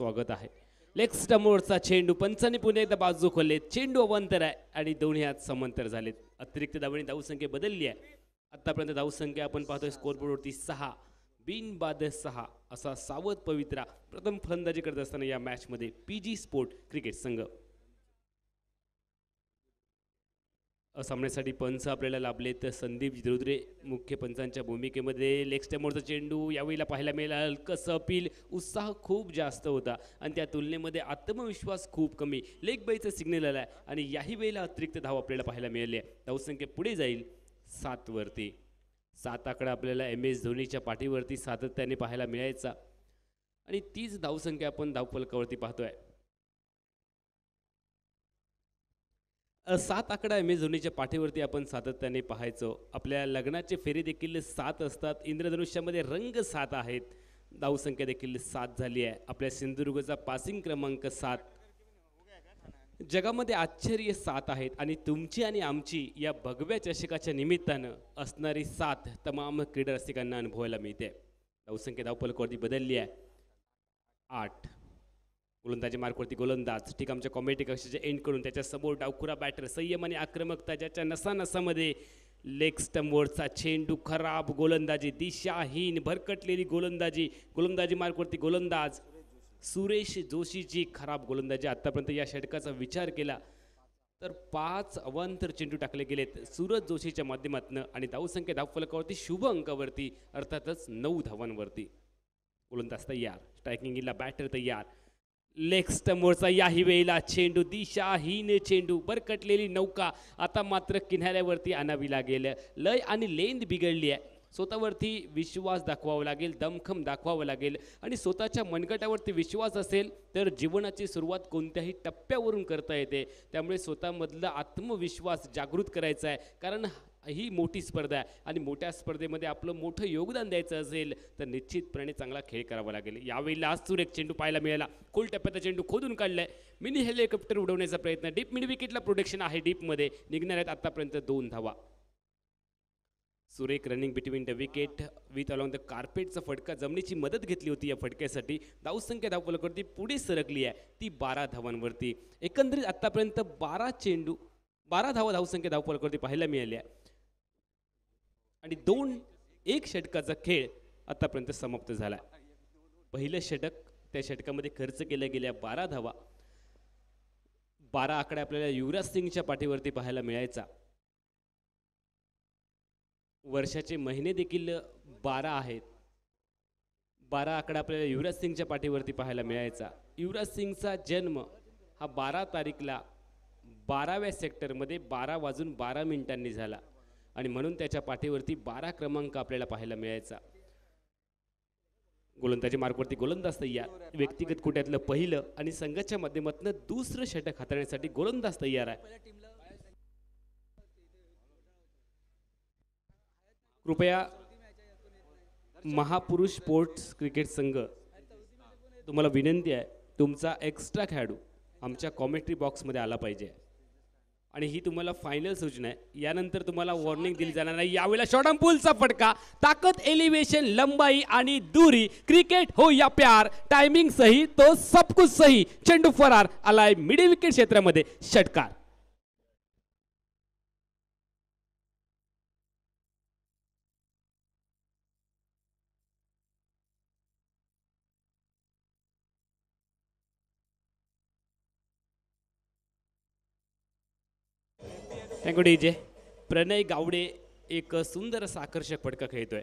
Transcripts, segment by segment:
स्वागत आहे लेग स्टमोरचा चेंडू पंचाने पुन्हा एकदा बाजू खोलले चेंडू अवांतर आहे आणि दोन्ही हात समांतर झालेत अतिरिक्त दाऊ संख्या बदलली आहे आतापर्यंत संख्या आपण पाहतोय स्कोरबोर्डवरती सहा बिनबाद सहा असा सावध पवित्रा प्रथम फलंदाजी करत असताना या मॅचमध्ये मध्ये पीजी स्पोर्ट क्रिकेट संघ सामन्यासाठी पंच आपल्याला लाभले तर संदीप धृद्रे मुख्य पंचांच्या भूमिकेमध्ये लेग स्टॅमवरचा चेंडू यावेळीला पाहायला मिळाला कसं अपील उत्साह खूप जास्त होता आणि त्या तुलनेमध्ये आत्मविश्वास खूप कमी लेग बाईचा सिग्नल आला आहे आणि याही वेळेला अतिरिक्त धाव आपल्याला पाहायला मिळाली आहे धावसंख्या पुढे जाईल सातवरती सात आकडा आपल्याला एम एस धोनीच्या पाठीवरती सातत्याने पाहायला मिळायचा आणि तीच धावसंख्या आपण धावपलकावरती पाहतो आहे सात आकडा आहे मेझोनीच्या पाठीवरती आपण सातत्याने पाहायचो आपल्या लग्नाचे फेरे देखील सात असतात इंद्रधनुष्यामध्ये रंग सात आहेत धावसंख्या देखील सात झाली आहे आपल्या सिंधुदुर्गचा पासिंग क्रमांक सात जगामध्ये आश्चर्य सात आहेत आणि तुमची आणि आमची या भगव्या चषकाच्या निमित्तानं असणारी सात तमाम क्रीडा रसिकांना अनुभवायला मिळते धावसंख्या धावपलकोरती बदलली आहे आठ गोलंदाजी मार्कवरती गोलंदाज ठीक आमच्या कॉमेडी कक्षाच्या एंडकडून त्याच्यासमोर डावखुरा बॅटर संयम आणि आक्रमकता ज्याच्या नसानसामध्ये लेग स्टंपवरचा चेंडू खराब गोलंदाजी दिशाहीन भरकटलेली गोलंदाजी गोलंदाजी मार्कवरती गोलंदाज सुरेश जोशीची खराब गोलंदाजी आत्तापर्यंत या षटकाचा विचार केला तर पाच अवांतर चेंडू टाकले गेलेत सूरज जोशीच्या माध्यमातून आणि धावसंख्या धावफलकावरती शुभ अंकावरती अर्थातच नऊ धावांवरती गोलंदाज तयार स्ट्रायकिंगला बॅटर तयार लेखसमोरचा याही वेळेला चेंडू दिशाहीन चेंडू बरकटलेली नौका आता मात्र किनाऱ्यावरती आणावी लागेल लय आणि लेंद बिघडली आहे स्वतःवरती विश्वास दाखवावा लागेल दमखम दाखवावं लागेल आणि स्वतःच्या मनगटावरती विश्वास असेल तर जीवनाची सुरुवात कोणत्याही टप्प्यावरून करता येते त्यामुळे स्वतःमधला आत्मविश्वास जागृत करायचा आहे कारण ही मोठी स्पर्धा आहे आणि मोठ्या स्पर्धेमध्ये आपलं मोठं योगदान द्यायचं असेल तर निश्चितपणे चांगला खेळ करावा लागेल यावेळी लास्ट सुरेख चेंडू पाहायला मिळाला खोल टप्प्याचा चेंडू खोदून काढलाय मिनी हेलिकॉप्टर उडवण्याचा प्रयत्न डीप मिड विकेटला प्रोटेक्शन आहे डीपमध्ये निघणार आहेत आतापर्यंत दोन धावा सुरेख running between the wicket with along the कार्पेटचा फटका जमिनीची मदत घेतली होती या फटक्यासाठी धावसंख्या धावपलकडती पुढे सरकली आहे ती बारा धावांवरती एकंदरीत आत्तापर्यंत बारा चेंडू बारा धावा धावसंख्या धावपलकडती पाहायला मिळाली आहे आणि दोन एक षटकाचा खेळ आतापर्यंत समाप्त झाला पहिलं षटक त्या षटकामध्ये खर्च केल्या गेल्या बारा धावा बारा आकडे आपल्याला युवराज सिंगच्या पाठीवरती पाहायला मिळायचा वर्षाचे महिने देखील बारा आहेत बारा आकडा आपल्याला युवराज सिंगच्या पाठीवरती पाहायला मिळायचा युवराज सिंगचा जन्म हा बारा तारीखला बाराव्या सेक्टरमध्ये बारा वाजून बारा मिनिटांनी झाला आणि म्हणून त्याच्या पाठीवरती बारा क्रमांक आपल्याला पाहायला मिळायचा गोलंदाजी मार्गवरती गोलंदाज तयार व्यक्तिगत कुट्यातलं पहिलं आणि संघाच्या माध्यमातून दुसरं षटक हाताळण्यासाठी गोलंदाज तयार आहे कृपया महापुरुष स्पोर्ट्स क्रिकेट संघ तुम्हाला विनंती आहे तुमचा एक्स्ट्रा खेळाडू आमच्या कॉमेंट्री बॉक्समध्ये आला पाहिजे आणि ही तुम्हाला फायनल सूचना आहे यानंतर तुम्हाला वॉर्निंग दिली जाणार नाही यावेळेला शॉर्टम पूलचा फटका ताकद एलिव्हेशन लंबाई आणि दूरी क्रिकेट हो या प्यार टायमिंग सही तो सब सही चेंडू फरार आलाय मिडी विकेट क्षेत्रामध्ये षटकार थँक्यू डी जे प्रणय गावडे एक सुंदर असा आकर्षक फटका खेळतोय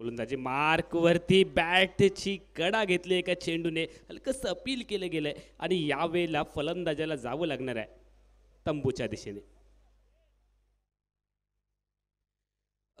गोलंदाजी मार्कवरती बॅटची कडा घेतली एका चेंडूने हलकस अपील केलं गेलंय आणि यावेळेला फलंदाजाला जावं लागणार आहे तंबूच्या दिशेने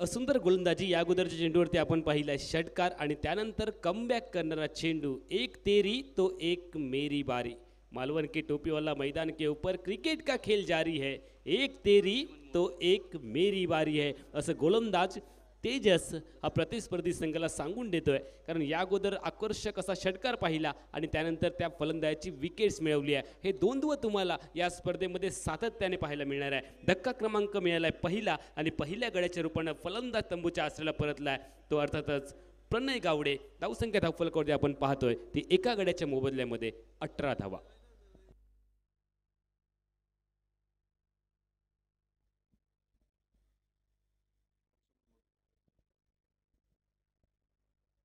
सुंदर गोलंदाजी या अगोदरच्या चेंडूवरती आपण पाहिला षटकार आणि त्यानंतर कमबॅक करणारा चेंडू एक तेरी तो एक मेरी बारी मालवण की टोपीवाला मैदान के ऊपर क्रिकेट का खेल जारी है एक तेरी तो एक मेरी बारी आहे असं गोलंदाज तेजस हा प्रतिस्पर्धी संघाला सांगून देतोय कारण या अगोदर आकर्षक असा षटकार पाहिला आणि त्यानंतर त्या फलंदाजाची विकेट्स मिळवली आहे हे द्वंद्व तुम्हाला या स्पर्धेमध्ये सातत्याने पाहायला मिळणार आहे धक्का क्रमांक मिळाला पहिला आणि पहिल्या गड्याच्या रूपानं फलंदाज तंबूच्या आश्रयाला परतला तो अर्थातच प्रणय गावडे धावसंख्या धावफलकावरती आपण पाहतोय ती एका गड्याच्या मोबदल्यामध्ये अठरा धावा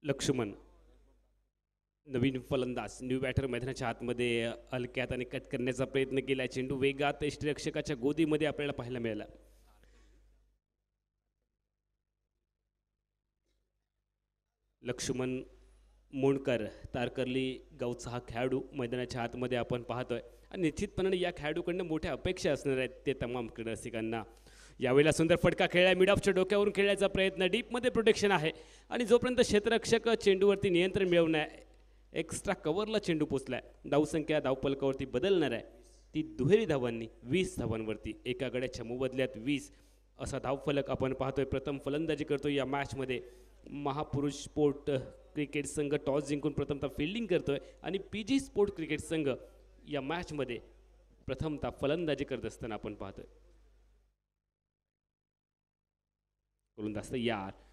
लक्ष्मण नवीन फलंदाज न्यू बॅटर मैदानाच्या आतमध्ये अलक्यात आणि कट करण्याचा प्रयत्न केला चेंडू वेगात इष्टरक्षकाच्या गोदीमध्ये आपल्याला पाहायला मिळाला लक्ष्मण मोणकर तारकर्ली गावचा हा खेळाडू मैदानाच्या आतमध्ये आपण पाहतोय आणि निश्चितपणाने या खेळाडूकडनं मोठ्या अपेक्षा असणार आहेत ते तमाम क्रीडासिकांना यावेळेला सुंदर फटका खेळला मिडऑफच्या डोक्यावरून खेळण्याचा प्रयत्न डीपमध्ये प्रोटेक्शन आहे आणि जोपर्यंत क्षेत्ररक्षक चेंडूवरती नियंत्रण मिळवणार एक्स्ट्रा कव्हरला चेंडू पोचला आहे धावसंख्या धावपलकावरती बदलणार आहे ती दुहेरी धावांनी वीस धावांवरती एका गड्याच्या मोबदल्यात वीस असा धावफलक आपण पाहतोय प्रथम फलंदाजी करतो या मॅचमध्ये महापुरुष स्पोर्ट क्रिकेट संघ टॉस जिंकून प्रथमतः फिल्डिंग करतोय आणि पी जी स्पोर्ट क्रिकेट संघ या मॅचमध्ये प्रथमतः फलंदाजी करत असताना आपण पाहतोय गोलंदाज यार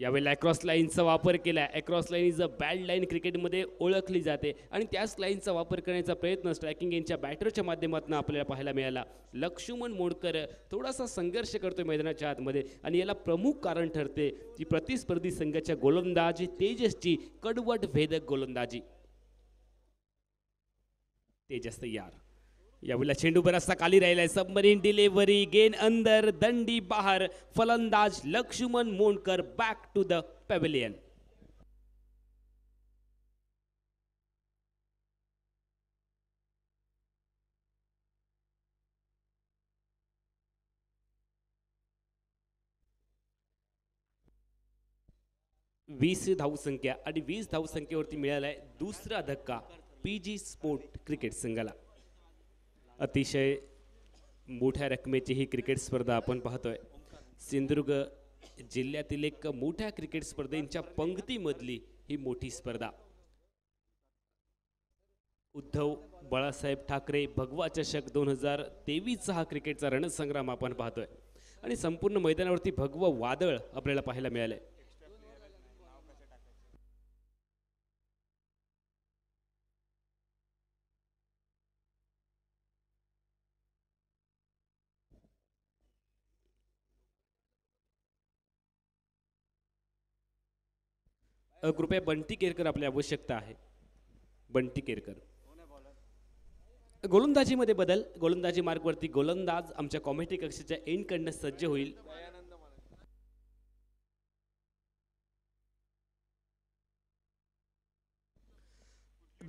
यावेळेला अक्रॉस लाईनचा वापर केला across line is a bad line क्रिकेटमध्ये ओळखली जाते आणि त्याच लाईनचा वापर करण्याचा प्रयत्न स्ट्रायकिंग यांच्या बॅटरच्या माध्यमातून आपल्याला पाहायला मिळाला लक्ष्मण मोडकर थोडासा संघर्ष करतोय मैदानाच्या आतमध्ये आणि याला प्रमुख कारण ठरते की प्रतिस्पर्धी संघाच्या गोलंदाजी तेजसची कडवट भेदक गोलंदाजी तेजस यार यावेळेला चेंडू असता खाली राहिलाय सबमरीन डिलेव्हरी गेन अंदर दंडी बाहेर फलंदाज Laxman Mondkar back to the pavilion वीस धावसंख्या आणि वीस धाव संख्येवरती मिळालाय दुसरा धक्का पीजी स्पोर्ट क्रिकेट संघाला अतिशय मोठ्या रकमेची ही क्रिकेट स्पर्धा आपण पाहतोय सिंधुदुर्ग जिल्ह्यातील एक मोठ्या क्रिकेट स्पर्धेंच्या पंक्तीमधली ही मोठी स्पर्धा उद्धव बाळासाहेब ठाकरे भगवा चषक दोन हजार तेवीसचा हा क्रिकेटचा रणसंग्राम आपण पाहतोय आणि संपूर्ण मैदानावरती भगवं वादळ आपल्याला पाहायला मिळालंय कृपया बंटी केरकर आपली आवश्यकता आहे बंटी केरकर गोलंदाजीमध्ये बदल गोलंदाजी मार्कवरती गोलंदाज आमच्या कॉमेडी कक्षाच्या एंडकडनं सज्ज होईल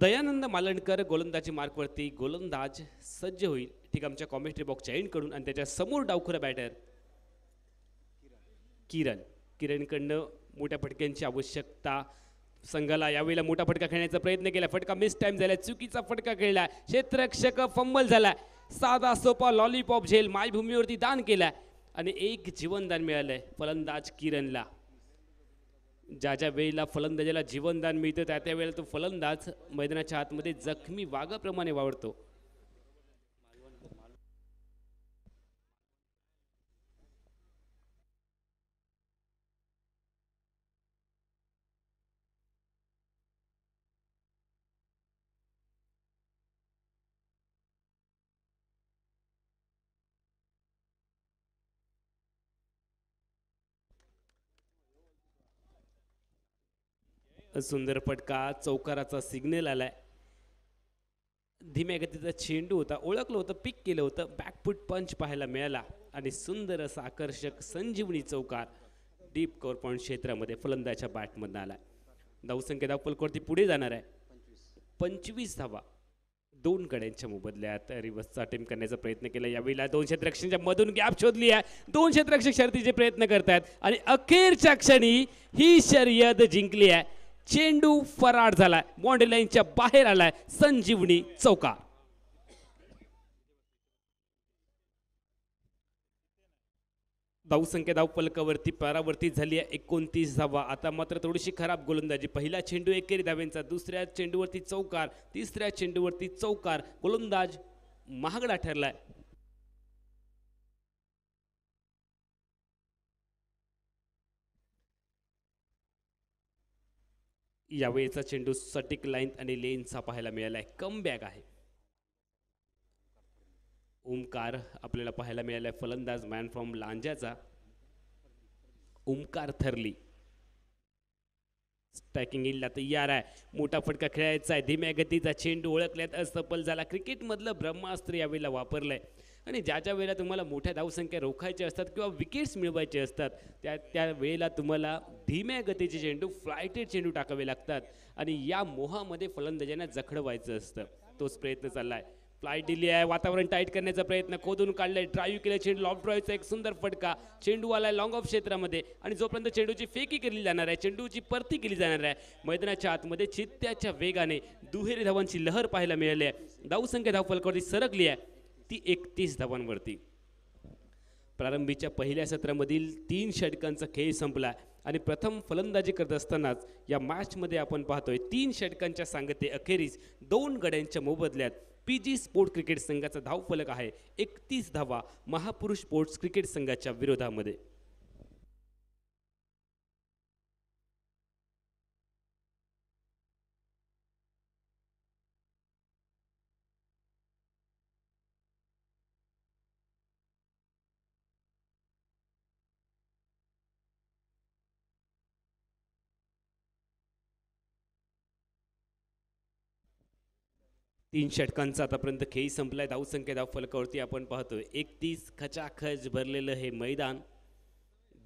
दयानंद मालणकर गोलंदाजी मार्कवरती गोलंदाज सज्ज होईल ठीक आमच्या कॉमेंट्री बॉक्सच्या कडून आणि त्याच्या समोर डावखुरा बॅटर किरण किरणकडनं मोठ्या फटक्यांची आवश्यकता संघाला यावेळेला मोठा फटका खेळण्याचा प्रयत्न केला फटका मिस टाईम झाला चुकीचा फटका खेळला क्षेत्रक्षक फंबल झाला साधा सोपा लॉलीपॉप झेल मायभूमीवरती दान केला आणि एक जीवनदान मिळालंय फलंदाज किरणला ज्या ज्या वेळेला फलंदाजाला जीवनदान मिळतं त्या त्यावेळेला तो फलंदाज मैदानाच्या आतमध्ये जखमी वाघाप्रमाणे वावरतो सुंदर पटका चौकाराचा सिग्नल आलाय धीम्या गतीचा चेंडू होता ओळखलं होतं पिक केलं होतं बॅकफूट पंच पाहायला मिळाला आणि सुंदर असा आकर्षक संजीवनी चौकार डीप कवर पॉईंट क्षेत्रामध्ये फलंदाच्या बॅटमधून आला आहे धावसंख्या ती पुढे जाणार आहे पंचवीस धावा दोन गड्यांच्या मोबदल्यात रिवर्सचा अटेम्प्ट करण्याचा प्रयत्न केला यावेळीला दोन द्रक्षांच्या मधून गॅप शोधली आहे दोन क्षेत्ररक्षक शर्तीचे प्रयत्न करतायत आणि अखेरच्या क्षणी ही शर्यत जिंकली आहे चेंडू फराड झालाय बॉन्ड्री लाईनच्या बाहेर आलाय संजीवनी चौकार संख्या धाव पलकावरती पारावरती झाली आहे एकोणतीस धावा आता मात्र थोडीशी खराब गोलंदाजी पहिला चेंडू एकेरी धाव्यांचा दुसऱ्या चेंडूवरती चौकार तिसऱ्या चेंडूवरती चौकार गोलंदाज महागडा ठरलाय यावेळीचा चेंडू सटिक लाईन आणि लेनचा पाहायला मिळाला आहे कम बॅग आहे ओमकार आपल्याला पाहायला मिळालाय फलंदाज मॅन फ्रॉम लांजाचा ओमकार थरली स्ट्रायकिंग तर यार आहे मोठा फटका खेळायचा आहे धीम्या गतीचा चेंडू ओळखल्यात असफल झाला क्रिकेटमधलं ब्रह्मास्त्र यावेळेला वापरलंय आणि ज्या ज्या वेळेला तुम्हाला मोठ्या धावसंख्या रोखायच्या असतात किंवा विकेट्स मिळवायचे असतात त्या त्या वेळेला तुम्हाला धीम्या गतीचे चेंडू फ्लायटेड चेंडू टाकावे लागतात आणि या मोहामध्ये फलंदाजांना जखडवायचं असतं तोच प्रयत्न चालला आहे फ्लाईट दिली आहे वातावरण टाईट करण्याचा प्रयत्न खोदून काढलाय ड्राईव्ह केला चेंडू लॉफ ड्राईव्हचा एक सुंदर फटका चेंडू आलाय लॉंग ऑफ क्षेत्रामध्ये आणि जोपर्यंत चेंडूची फेकी केली जाणार आहे चेंडूची परती केली जाणार आहे मैदानाच्या आतमध्ये चित्त्याच्या वेगाने दुहेरी धावांची लहर पाहायला मिळाली आहे धावसंख्या धावफलकावरती सरकली आहे ती एकतीस धावांवरती प्रारंभीच्या पहिल्या सत्रामधील तीन षटकांचा खेळ संपला आणि प्रथम फलंदाजी करत असतानाच या मॅचमध्ये आपण पाहतोय तीन षटकांच्या सांगते अखेरीस दोन गड्यांच्या मोबदल्यात पी जी स्पोर्ट क्रिकेट संघाचा धावफलक आहे एकतीस धावा महापुरुष स्पोर्ट्स क्रिकेट संघाच्या विरोधामध्ये तीन षटकांचा आतापर्यंत खेळी संपलाय संख्या धाव फलकावरती आपण पाहतोय एकतीस खचाखच भरलेलं हे मैदान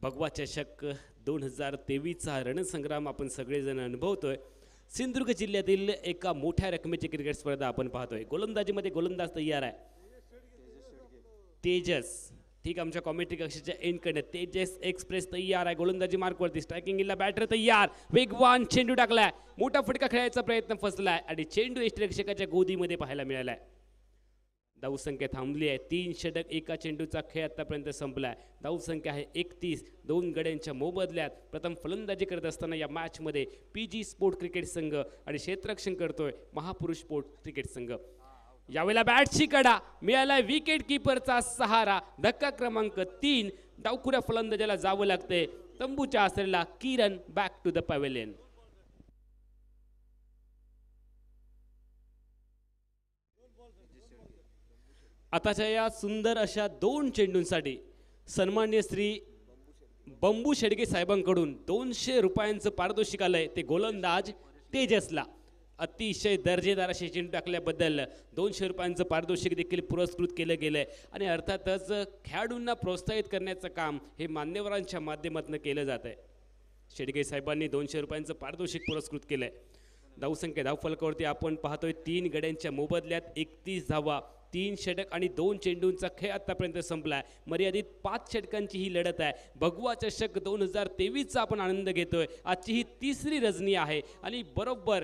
भगवा चषक दोन हजार तेवीसचा रणसंग्राम आपण सगळेजण अनुभवतोय सिंधुदुर्ग जिल्ह्यातील एका मोठ्या रकमेची क्रिकेट स्पर्धा आपण पाहतोय गोलंदाजीमध्ये गोलंदाज तयार आहे तेजस ठीक आमच्या कॉमेंट्री कक्षाच्या एंडकडे तेजस एक्सप्रेस तयार आहे गोलंदाजी मार्कवरती स्ट्रायकिंग इला बॅटर तयार वेगवान चेंडू टाकलाय मोठा फटका खेळायचा प्रयत्न फसलाय आणि चेंडू रक्षकाच्या गोदीमध्ये पाहायला मिळालाय धावसंख्या संख्या थांबली आहे तीन षटक एका चेंडूचा खेळ आतापर्यंत संपलाय धावसंख्या संख्या आहे एकतीस दोन गड्यांच्या मोबदल्यात प्रथम फलंदाजी करत असताना या मॅचमध्ये पी जी स्पोर्ट क्रिकेट संघ आणि क्षेत्ररक्षण करतोय महापुरुष स्पोर्ट क्रिकेट संघ यावेळेला बॅटची कडा मिळाला विकेट किपरचा सहारा धक्का क्रमांक तीन डावखुऱ्या फलंदाजाला जावं लागतंय तंबूच्या आसरेला Kiran back to the pavilion आताच्या या सुंदर अशा दोन चेंडूंसाठी सन्मान्य श्री बंबू शेडगे साहेबांकडून दोनशे रुपयांचं पारितोषिक आलंय ते गोलंदाज तेजसला अतिशय दर्जेदार असे चेंडू टाकल्याबद्दल दोनशे रुपयांचं पारितोषिक देखील पुरस्कृत केलं गेलं आहे आणि अर्थातच खेळाडूंना प्रोत्साहित करण्याचं काम हे मान्यवरांच्या माध्यमातून केलं जात आहे शेडगे साहेबांनी दोनशे रुपयांचं पारितोषिक पुरस्कृत केलं आहे धावसंख्या धावफलकावरती आपण पाहतोय तीन गड्यांच्या मोबदल्यात एकतीस धावा तीन षटक आणि दोन चेंडूंचा खेळ आत्तापर्यंत संपला आहे मर्यादित पाच षटकांची ही लढत आहे भगवा चषक दोन हजार तेवीसचा आपण आनंद घेतोय आजची ही तिसरी रजनी आहे आणि बरोबर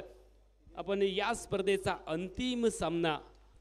आपण या स्पर्धेचा अंतिम सामना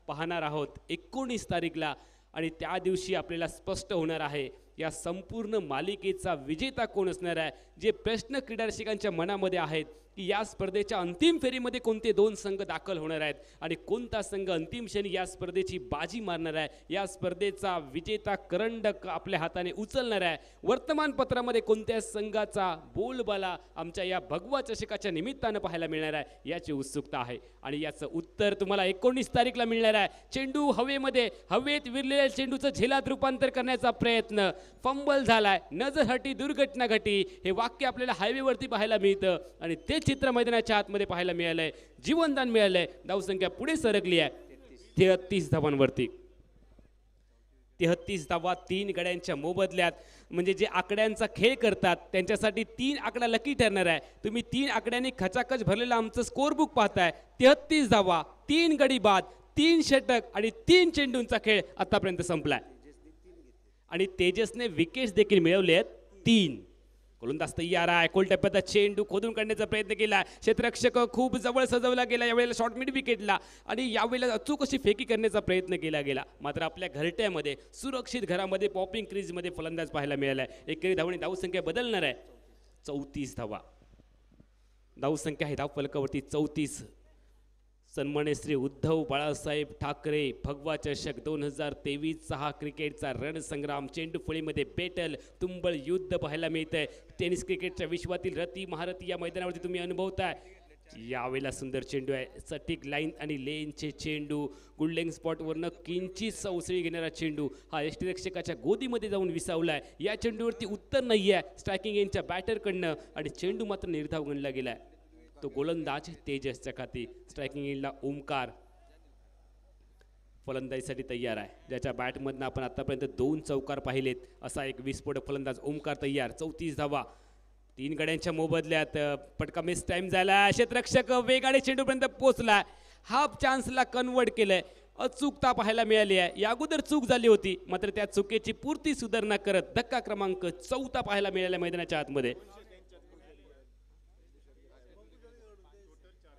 पाहणार आहोत एकोणीस तारीखला आणि त्या दिवशी आपल्याला स्पष्ट होणार आहे या संपूर्ण मालिकेचा विजेता कोण असणार आहे जे प्रश्न क्रीडारसिकांच्या मनामध्ये आहेत की या स्पर्धेच्या अंतिम फेरीमध्ये कोणते दोन संघ दाखल होणार आहेत आणि कोणता संघ अंतिम क्षणी या स्पर्धेची बाजी मारणार आहे या स्पर्धेचा विजेता करंडक आपल्या हाताने उचलणार आहे वर्तमानपत्रामध्ये कोणत्या संघाचा बोलबाला आमच्या या भगवा चषकाच्या निमित्तानं पाहायला मिळणार आहे याची उत्सुकता आहे आणि याचं उत्तर तुम्हाला एकोणीस तारीखला मिळणार आहे चेंडू हवेमध्ये हवेत विरलेल्या चेंडूचं झेलात रूपांतर करण्याचा प्रयत्न फंबल झालाय नजर हटी दुर्घटना घटी हे वाक्य वाक्य आपल्याला हायवेवरती पाहायला मिळतं आणि ते चित्र मैदानाच्या आतमध्ये पाहायला मिळालंय जीवनदान मिळालंय धावसंख्या पुढे सरकली आहे तेहत्तीस धावांवरती तेहत्तीस धावा तीन गड्यांच्या मोबदल्यात म्हणजे जे आकड्यांचा खेळ करतात त्यांच्यासाठी तीन आकडा लकी ठरणार आहे तुम्ही तीन आकड्यांनी खचाखच भरलेलं आमचं बुक पाहताय तेहत्तीस धावा तीन गडी बाद तीन षटक आणि तीन चेंडूंचा खेळ आतापर्यंत संपलाय आणि तेजसने विकेट देखील मिळवले आहेत तीन गोलंदाज तयार आहे कोल टप्प्यात चेंडू खोदून काढण्याचा प्रयत्न केला क्षेत्ररक्षक खूप जवळ सजवला गेला यावेळेला शॉर्ट मिड विकेटला आणि यावेळेला अचूक अशी फेकी करण्याचा प्रयत्न केला गेला मात्र आपल्या घरट्यामध्ये सुरक्षित घरामध्ये पॉपिंग क्रीजमध्ये फलंदाज पाहायला मिळाला आहे एकरी धावणी धावसंख्या बदलणार आहे चौतीस धावा धावसंख्या आहे धाव फलकावरती चौतीस सन्मान्य श्री उद्धव बाळासाहेब ठाकरे भगवा चषक दोन हजार तेवीस हा क्रिकेटचा रणसंग्राम चेंडूफळीमध्ये पेटल तुंबळ युद्ध पाहायला मिळतंय टेनिस क्रिकेटच्या विश्वातील रती महारथी या मैदानावरती तुम्ही अनुभवताय यावेळेला सुंदर चेंडू आहे सटीक लाईन आणि लेनचे चेंडू गुडलेंग स्पॉटवरनं किंचित सौसळी घेणारा चेंडू हा यष्टीरक्षकाच्या गोदीमध्ये जाऊन विसावला आहे या चेंडूवरती उत्तर नाही आहे स्ट्रायकिंग एनच्या बॅटरकडनं आणि चेंडू मात्र निर्धाव गणला गेलाय तो गोलंदाज तेजस चकाती स्ट्रायकिंग ओंकार ओमकार फलंदाजीसाठी तयार आहे ज्याच्या बॅटमधनं आपण आतापर्यंत दोन चौकार पाहिलेत असा एक विस्फोटक फलंदाज ओमकार तयार चौतीस धावा तीन गड्यांच्या मोबदल्यात पटका मिस टाईम झाला क्षेत्ररक्षक वेगाने चेंडूपर्यंत पोहोचला हाफ चान्सला कन्वर्ट केलंय अचूकता पाहायला मिळाली आहे या अगोदर चूक झाली होती मात्र त्या चुकीची पूर्ती सुधारणा करत धक्का क्रमांक चौथा पाहायला मिळाला मैदानाच्या आतमध्ये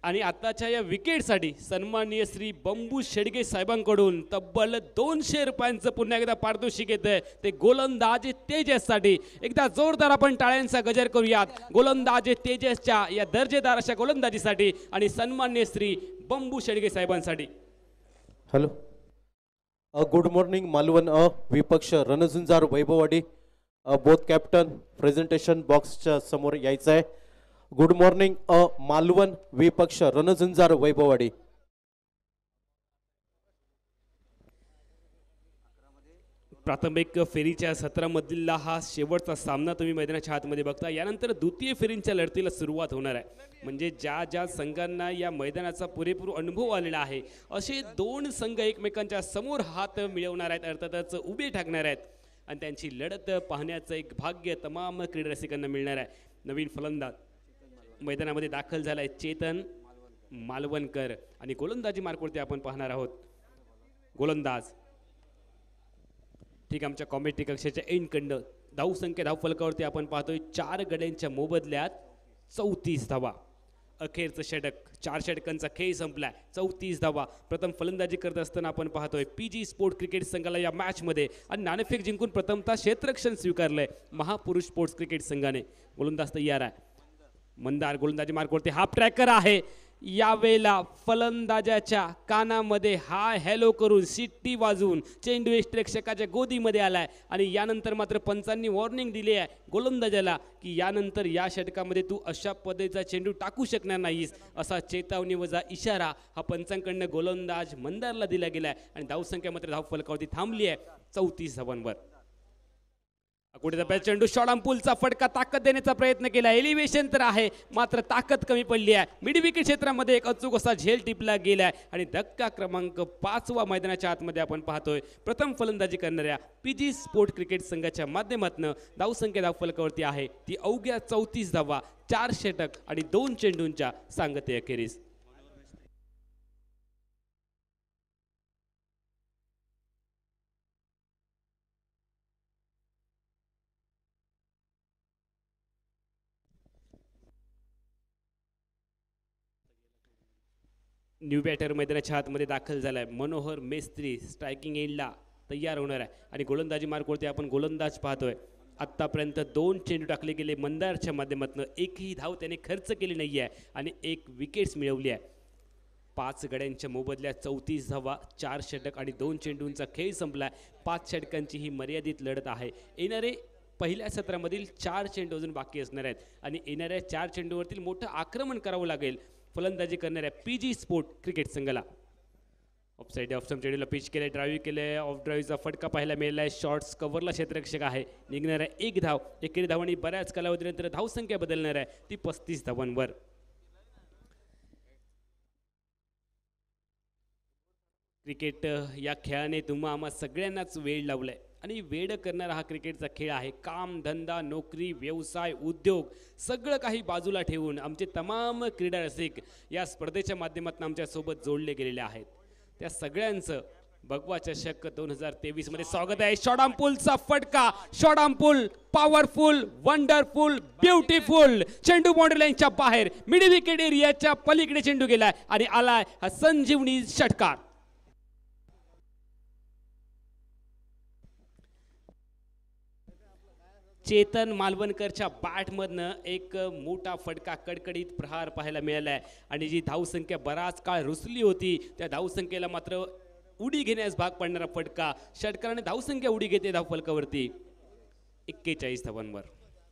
आणि आताच्या या विकेटसाठी सन्माननीय श्री बंबू शेडगे साहेबांकडून तब्बल दोनशे रुपयांचं पुन्हा एकदा पारितोषिक आहे ते गोलंदाज तेजससाठी एकदा जोरदार आपण टाळ्यांचा गजर करूयात गोलंदाज तेजसच्या या दर्जेदार अशा गोलंदाजीसाठी आणि सन्मान्य श्री बंबू शेडगे साहेबांसाठी hello uh good morning Malvan अ विपक्ष Ranzunjar Vaibhavwadi both captain presentation बॉक्सच्या समोर यायचं आहे गुड मॉर्निंग अ मालवण विपक्ष रणझुंजार वैभववाडी प्राथमिक फेरीच्या सत्रामधला हा शेवटचा सामना तुम्ही मैदानाच्या आतमध्ये बघता यानंतर द्वितीय फेरींच्या लढतीला सुरुवात होणार आहे म्हणजे ज्या ज्या संघांना या मैदानाचा पुरेपूर अनुभव आलेला आहे असे दोन संघ एकमेकांच्या समोर हात मिळवणार आहेत अर्थातच उभे ठाकणार आहेत आणि त्यांची लढत पाहण्याचं एक भाग्य तमाम क्रीडारसिकांना मिळणार आहे नवीन फलंदाज मैदानामध्ये दाखल झालाय चेतन मालवणकर आणि गोलंदाजी मार्कवरती आपण पाहणार आहोत गोलंदाज ठीक आमच्या कॉमेट्री कक्षाच्या कंड धाऊ संख्या धाव फलकावरती आपण पाहतोय चार गड्यांच्या मोबदल्यात चौतीस धावा अखेरचं षटक चार षटकांचा खेळ संपलाय चौतीस धावा प्रथम फलंदाजी करत असताना आपण पाहतोय पी जी स्पोर्ट क्रिकेट संघाला या मॅचमध्ये आणि नाणेफेक जिंकून प्रथमता क्षेत्ररक्षण स्वीकारलंय महापुरुष स्पोर्ट्स क्रिकेट संघाने गोलंदाज तयार आहे मंदार गोलंदाजी मार्गवरती हाफ ट्रॅकर आहे यावेळेला फलंदाजाच्या कानामध्ये हा हॅलो करून सिट्टी वाजवून चेंडू प्रेक्षकाच्या गोदीमध्ये आलाय आणि यानंतर मात्र पंचांनी वॉर्निंग दिली आहे गोलंदाजाला की यानंतर या षटकामध्ये तू अशा पद्धतीचा चेंडू टाकू शकणार नाहीस असा चेतावणी वजा इशारा हा पंचांकडनं गोलंदाज मंदारला दिला गेलाय आणि धावसंख्या मात्र धाव फलकावरती थांबली आहे चौतीस धावांवर कुठे चेंडू शॉडाम पूलचा फटका ताकद देण्याचा प्रयत्न केला एलिव्हेशन तर आहे मात्र ताकद कमी पडली आहे मिडविकेट क्षेत्रामध्ये एक अचूक असा झेल टिपला गेलाय आणि धक्का क्रमांक पाचवा मैदानाच्या आतमध्ये आपण पाहतोय प्रथम फलंदाजी करणाऱ्या पी स्पोर्ट क्रिकेट संघाच्या माध्यमातून धावसंख्या फलकावरती आहे ती अवघ्या चौतीस धावा चार षटक आणि दोन चेंडूंच्या सांगते अखेरीस न्यू बॅटर मैदानाच्या आतमध्ये दाखल झाला आहे मनोहर मेस्त्री स्ट्रायकिंग एंडला तयार होणार आहे आणि गोलंदाजी मार्कवरती आपण गोलंदाज पाहतोय आत्तापर्यंत दोन चेंडू टाकले गेले मंदारच्या माध्यमातून एकही धाव त्याने खर्च केली नाही आहे आणि एक विकेट्स मिळवली आहे पाच गड्यांच्या मोबदल्या चौतीस धावा चार षटक आणि दोन चेंडूंचा खेळ संपला पाच षटकांची ही मर्यादित लढत आहे येणारे पहिल्या सत्रामधील चार चेंडू अजून बाकी असणार आहेत आणि येणाऱ्या चार चेंडूवरती मोठं आक्रमण करावं लागेल फलंदाजी करणाऱ्या पी जी स्पोर्ट क्रिकेट संघाला ऑफसाईड ऑफ चेडूला पिच केले ड्राईव्ह केले ऑफ ड्राईव्हचा फटका पाहायला मिळाला आहे शॉर्ट्स कव्हरला क्षेत्ररक्षक आहे निघणार आहे एक धाव एकेरी धावनी बऱ्याच कालावधीनंतर धावसंख्या बदलणार आहे ती पस्तीस धावांवर क्रिकेट या खेळाने तुम्हा आम्हा सगळ्यांनाच वेळ लावलाय आणि वेड करणारा हा क्रिकेटचा खेळ आहे काम धंदा नोकरी व्यवसाय उद्योग सगळं काही बाजूला ठेवून आमचे तमाम क्रीडा रसिक या स्पर्धेच्या माध्यमातून आमच्यासोबत जोडले गेलेले आहेत त्या सगळ्यांचं भगवा चषक दोन हजार तेवीसमध्ये स्वागत आहे शॉडामपूलचा फटका शॉडामपूल पॉवरफुल वंडरफुल ब्युटिफुल चेंडू लाइनच्या बाहेर मिडी विकेट एरियाच्या पलीकडे चेंडू गेलाय आणि आलाय हा संजीवनी षटकार चेतन मालवणकरच्या बॅटमधनं एक मोठा फटका कडकडीत प्रहार पाहायला मिळाला आहे आणि जी धावसंख्या बराच काळ रुसली होती त्या धावसंख्येला मात्र उडी घेण्यास भाग पडणारा फटका षटकाराने धावसंख्या उडी घेते धावफलकावरती एक्केचाळीस धावांवर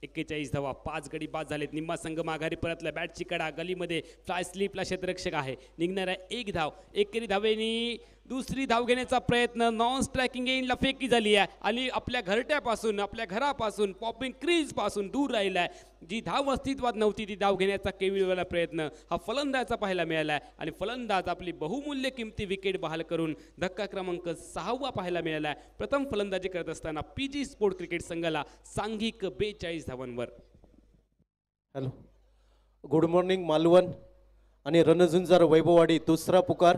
एक्केचाळीस धावा पाच गडी बाद झालेत निम्मा संघ माघारी परतला बॅटची कडा गलीमध्ये फ्लाय स्लीपला क्षेत्ररक्षक आहे निघणारा एक धाव एकेरी धावेनी दुसरी धाव घेण्याचा प्रयत्न नॉन स्ट्रायकिंग एनला फेकी झाली आहे आणि आपल्या घरट्यापासून आपल्या घरापासून पॉपिंग क्रीजपासून दूर राहिला आहे जी धाव अस्तित्वात नव्हती ती धाव घेण्याचा केविळवाला प्रयत्न हा फलंदाजचा पाहायला मिळाला आहे आणि फलंदाज आपली बहुमूल्य किमती विकेट बहाल करून धक्का क्रमांक सहावा पाहायला मिळाला आहे प्रथम फलंदाजी करत असताना पी जी स्पोर्ट क्रिकेट संघाला सांघिक बेचाळीस धावांवर हॅलो गुड मॉर्निंग मालवण आणि रणझुंजार वैभववाडी दुसरा पुकार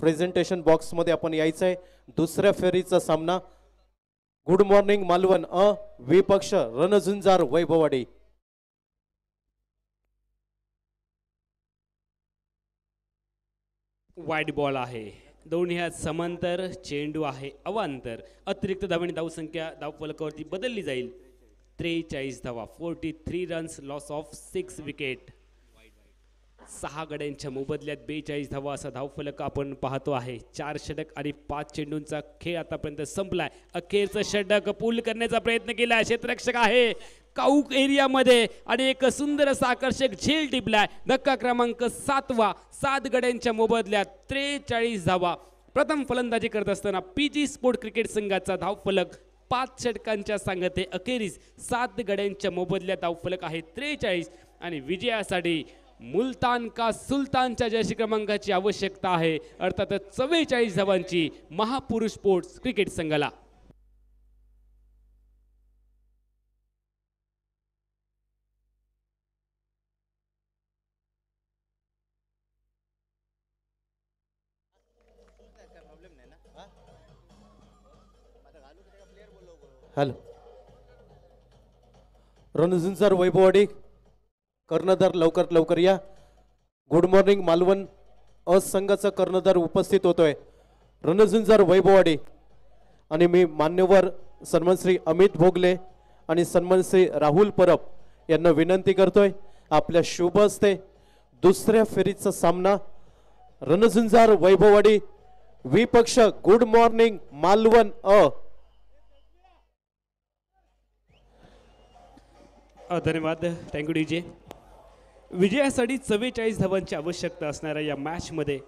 प्रेझेंटेशन बॉक्समध्ये आपण यायचं आहे दुसऱ्या फेरीचा सामना गुड मॉर्निंग मालवण अ विपक्ष रणझुंजार वैभवाडी वाईट बॉल आहे दोन्ही ह्या समांतर चेंडू आहे अवांतर अतिरिक्त धावांनी धावसंख्या फलकावरती बदलली जाईल त्रेचाळीस धावा forty three runs loss of six wicket सहा गड्यांच्या मोबदल्यात बेचाळीस धावा असा धावफलक आपण पाहतो आहे चार षटक आणि पाच चेंडूंचा खेळ आतापर्यंत संपलाय अखेरचं षटक पूल करण्याचा प्रयत्न केला क्षेत्ररक्षक आहे काऊक एरियामध्ये आणि एक सुंदर असा आकर्षक झेल टिपलाय धक्का क्रमांक सातवा सात गड्यांच्या मोबदल्यात त्रेचाळीस धावा प्रथम फलंदाजी करत असताना पी स्पोर्ट क्रिकेट संघाचा धावफलक पाच षटकांच्या सांगते अखेरीस सात गड्यांच्या मोबदल्यात धावफलक आहे त्रेचाळीस आणि विजयासाठी मुलतान का सुलतानच्या जर्सी क्रमांकाची आवश्यकता आहे अर्थातच चव्वेचाळीस धावांची महापुरुष स्पोर्ट्स क्रिकेट संघाला हॅलो रणजिन सर वैभववाडी कर्णधार लवकर लवकर या गुड मॉर्निंग मालवण असंघाचा कर्णधार उपस्थित होतोय रणझुंजार वैभववाडी आणि मी मान्यवर सन्मान श्री अमित भोगले आणि सन्मान श्री राहुल परब यांना विनंती करतोय आपल्या शुभ हस्ते दुसऱ्या फेरीचा सामना रणझुंजार वैभववाडी विपक्ष गुड मॉर्निंग मालवण अ धन्यवाद थँक्यू डीजे विजयासाठी चव्वेचाळीस धावांची आवश्यकता असणाऱ्या या मॅचमध्ये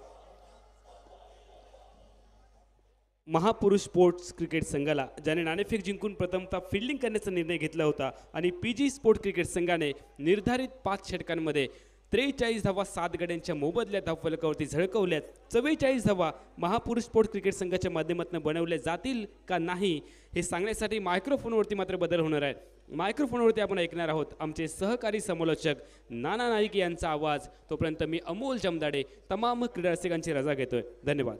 महापुरुष स्पोर्ट्स क्रिकेट संघाला ज्याने नाणेफेक जिंकून प्रथमतः फिल्डिंग करण्याचा निर्णय घेतला होता आणि पी जी स्पोर्ट क्रिकेट संघाने निर्धारित पाच षटकांमध्ये त्रेचाळीस धावा सात गड्यांच्या मोबदल्या फलकावरती झळकवल्या चव्वेचाळीस धावा महापुरुष स्पोर्ट क्रिकेट संघाच्या माध्यमातून बनवल्या जातील का नाही हे सांगण्यासाठी मायक्रोफोनवरती मात्र बदल होणार आहेत मायक्रोफोनवरती आपण ऐकणार आहोत आमचे सहकारी समालोचक नाना नाईक यांचा आवाज तोपर्यंत मी अमोल जमदाडे तमाम रसिकांची रजा घेतोय धन्यवाद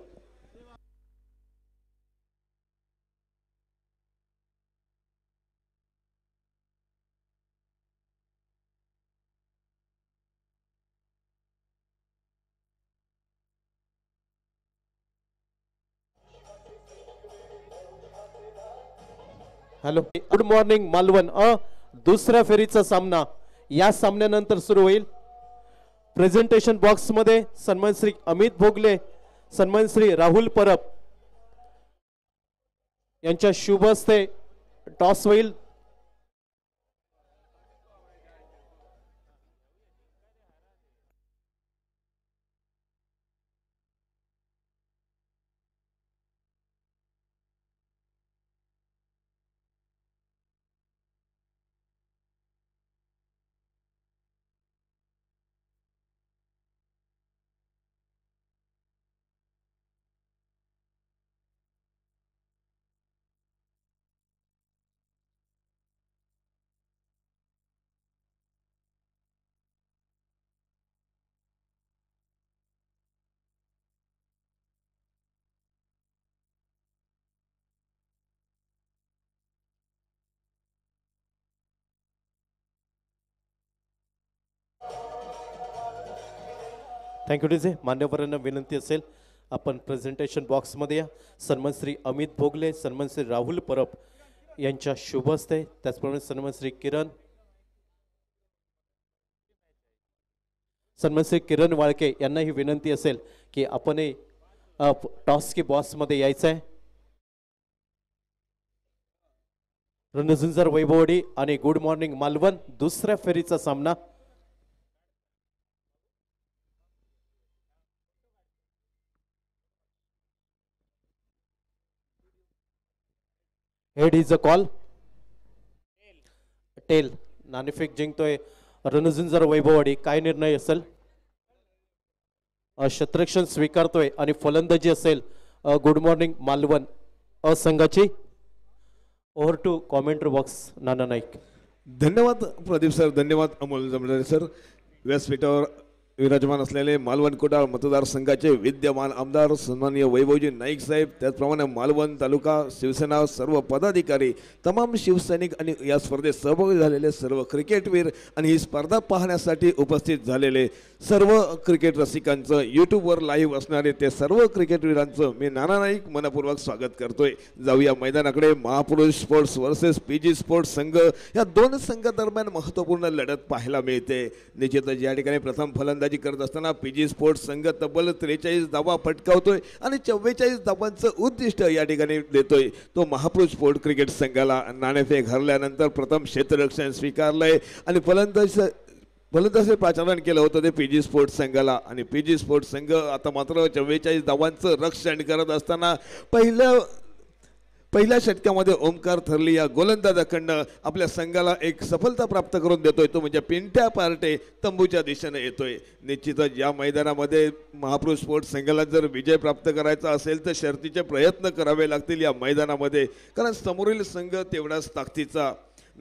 हॅलो गुड मॉर्निंग मालवण अ दुसऱ्या फेरीचा सामना या सामन्यानंतर सुरू होईल प्रेझेंटेशन बॉक्समध्ये सन्मान श्री अमित भोगले सन्मान श्री राहुल परब यांच्या शुभ हस्ते टॉस होईल थँक्यू डीजे मान्यवरांना विनंती असेल आपण प्रेझेंटेशन बॉक्समध्ये या सन्मान श्री अमित भोगले सन्मान श्री राहुल परब यांच्या शुभ हस्ते त्याचप्रमाणे सन्मान श्री किरण सन्मान श्री किरण वाळके यांना ही विनंती असेल की आपण टॉस की मध्ये यायचं आहे रणझुंजर वैभवडी आणि गुड मॉर्निंग मालवण दुसऱ्या फेरीचा सामना head is a call tail नाणेफेक जिंकतोय रणजिंजर वैभववाडी काय निर्णय असेल शत्रक्षण स्वीकारतोय आणि फलंदाजी असेल गुड मॉर्निंग मालवण असंघाची over to comment box Nana Naik धन्यवाद प्रदीप सर धन्यवाद अमोल जमदारे सर व्यासपीठावर विराजमान असलेले मालवण कुडाळ मतदारसंघाचे विद्यमान आमदार सन्मान्य वैभवजी नाईक साहेब त्याचप्रमाणे मालवण तालुका शिवसेना सर्व पदाधिकारी तमाम शिवसैनिक आणि या स्पर्धेत सहभागी झालेले सर्व क्रिकेटवीर आणि ही स्पर्धा पाहण्यासाठी उपस्थित झालेले सर्व क्रिकेट रसिकांचं यूट्यूबवर लाईव्ह असणारे ते सर्व क्रिकेटवीरांचं मी नाना नाईक मनपूर्वक स्वागत करतोय जाऊया मैदानाकडे Mahapurush sports versus P G sports संघ या दोन संघादरम्यान महत्त्वपूर्ण लढत पाहायला मिळते निश्चितच या ठिकाणी प्रथम फलंद फलंदाजी करत असताना पी जी स्पोर्ट्स संघ तब्बल त्रेचाळीस धावा फटकावतोय आणि चव्वेचाळीस धावांचं उद्दिष्ट या ठिकाणी देतोय तो महापुरुष स्पोर्ट क्रिकेट संघाला नाणेफेक हरल्यानंतर प्रथम क्षेत्ररक्षण स्वीकारलंय आणि फलंदाज फलंदाजे पाचारण केलं होतं ते पी जी स्पोर्ट्स संघाला आणि पी जी स्पोर्ट्स संघ आता मात्र चव्वेचाळीस धावांचं रक्षण करत असताना पहिलं पहिल्या षटकामध्ये ओमकार ठरली या गोलंदाजाकडनं आपल्या संघाला एक सफलता प्राप्त करून देतोय तो म्हणजे पिंट्या पार्टे तंबूच्या दिशेने येतोय निश्चितच या मैदानामध्ये महापुरुष स्पोर्ट्स संघाला जर विजय प्राप्त करायचा असेल तर शर्तीचे प्रयत्न करावे लागतील या मैदानामध्ये कारण समोरील संघ तेवढाच ताकदीचा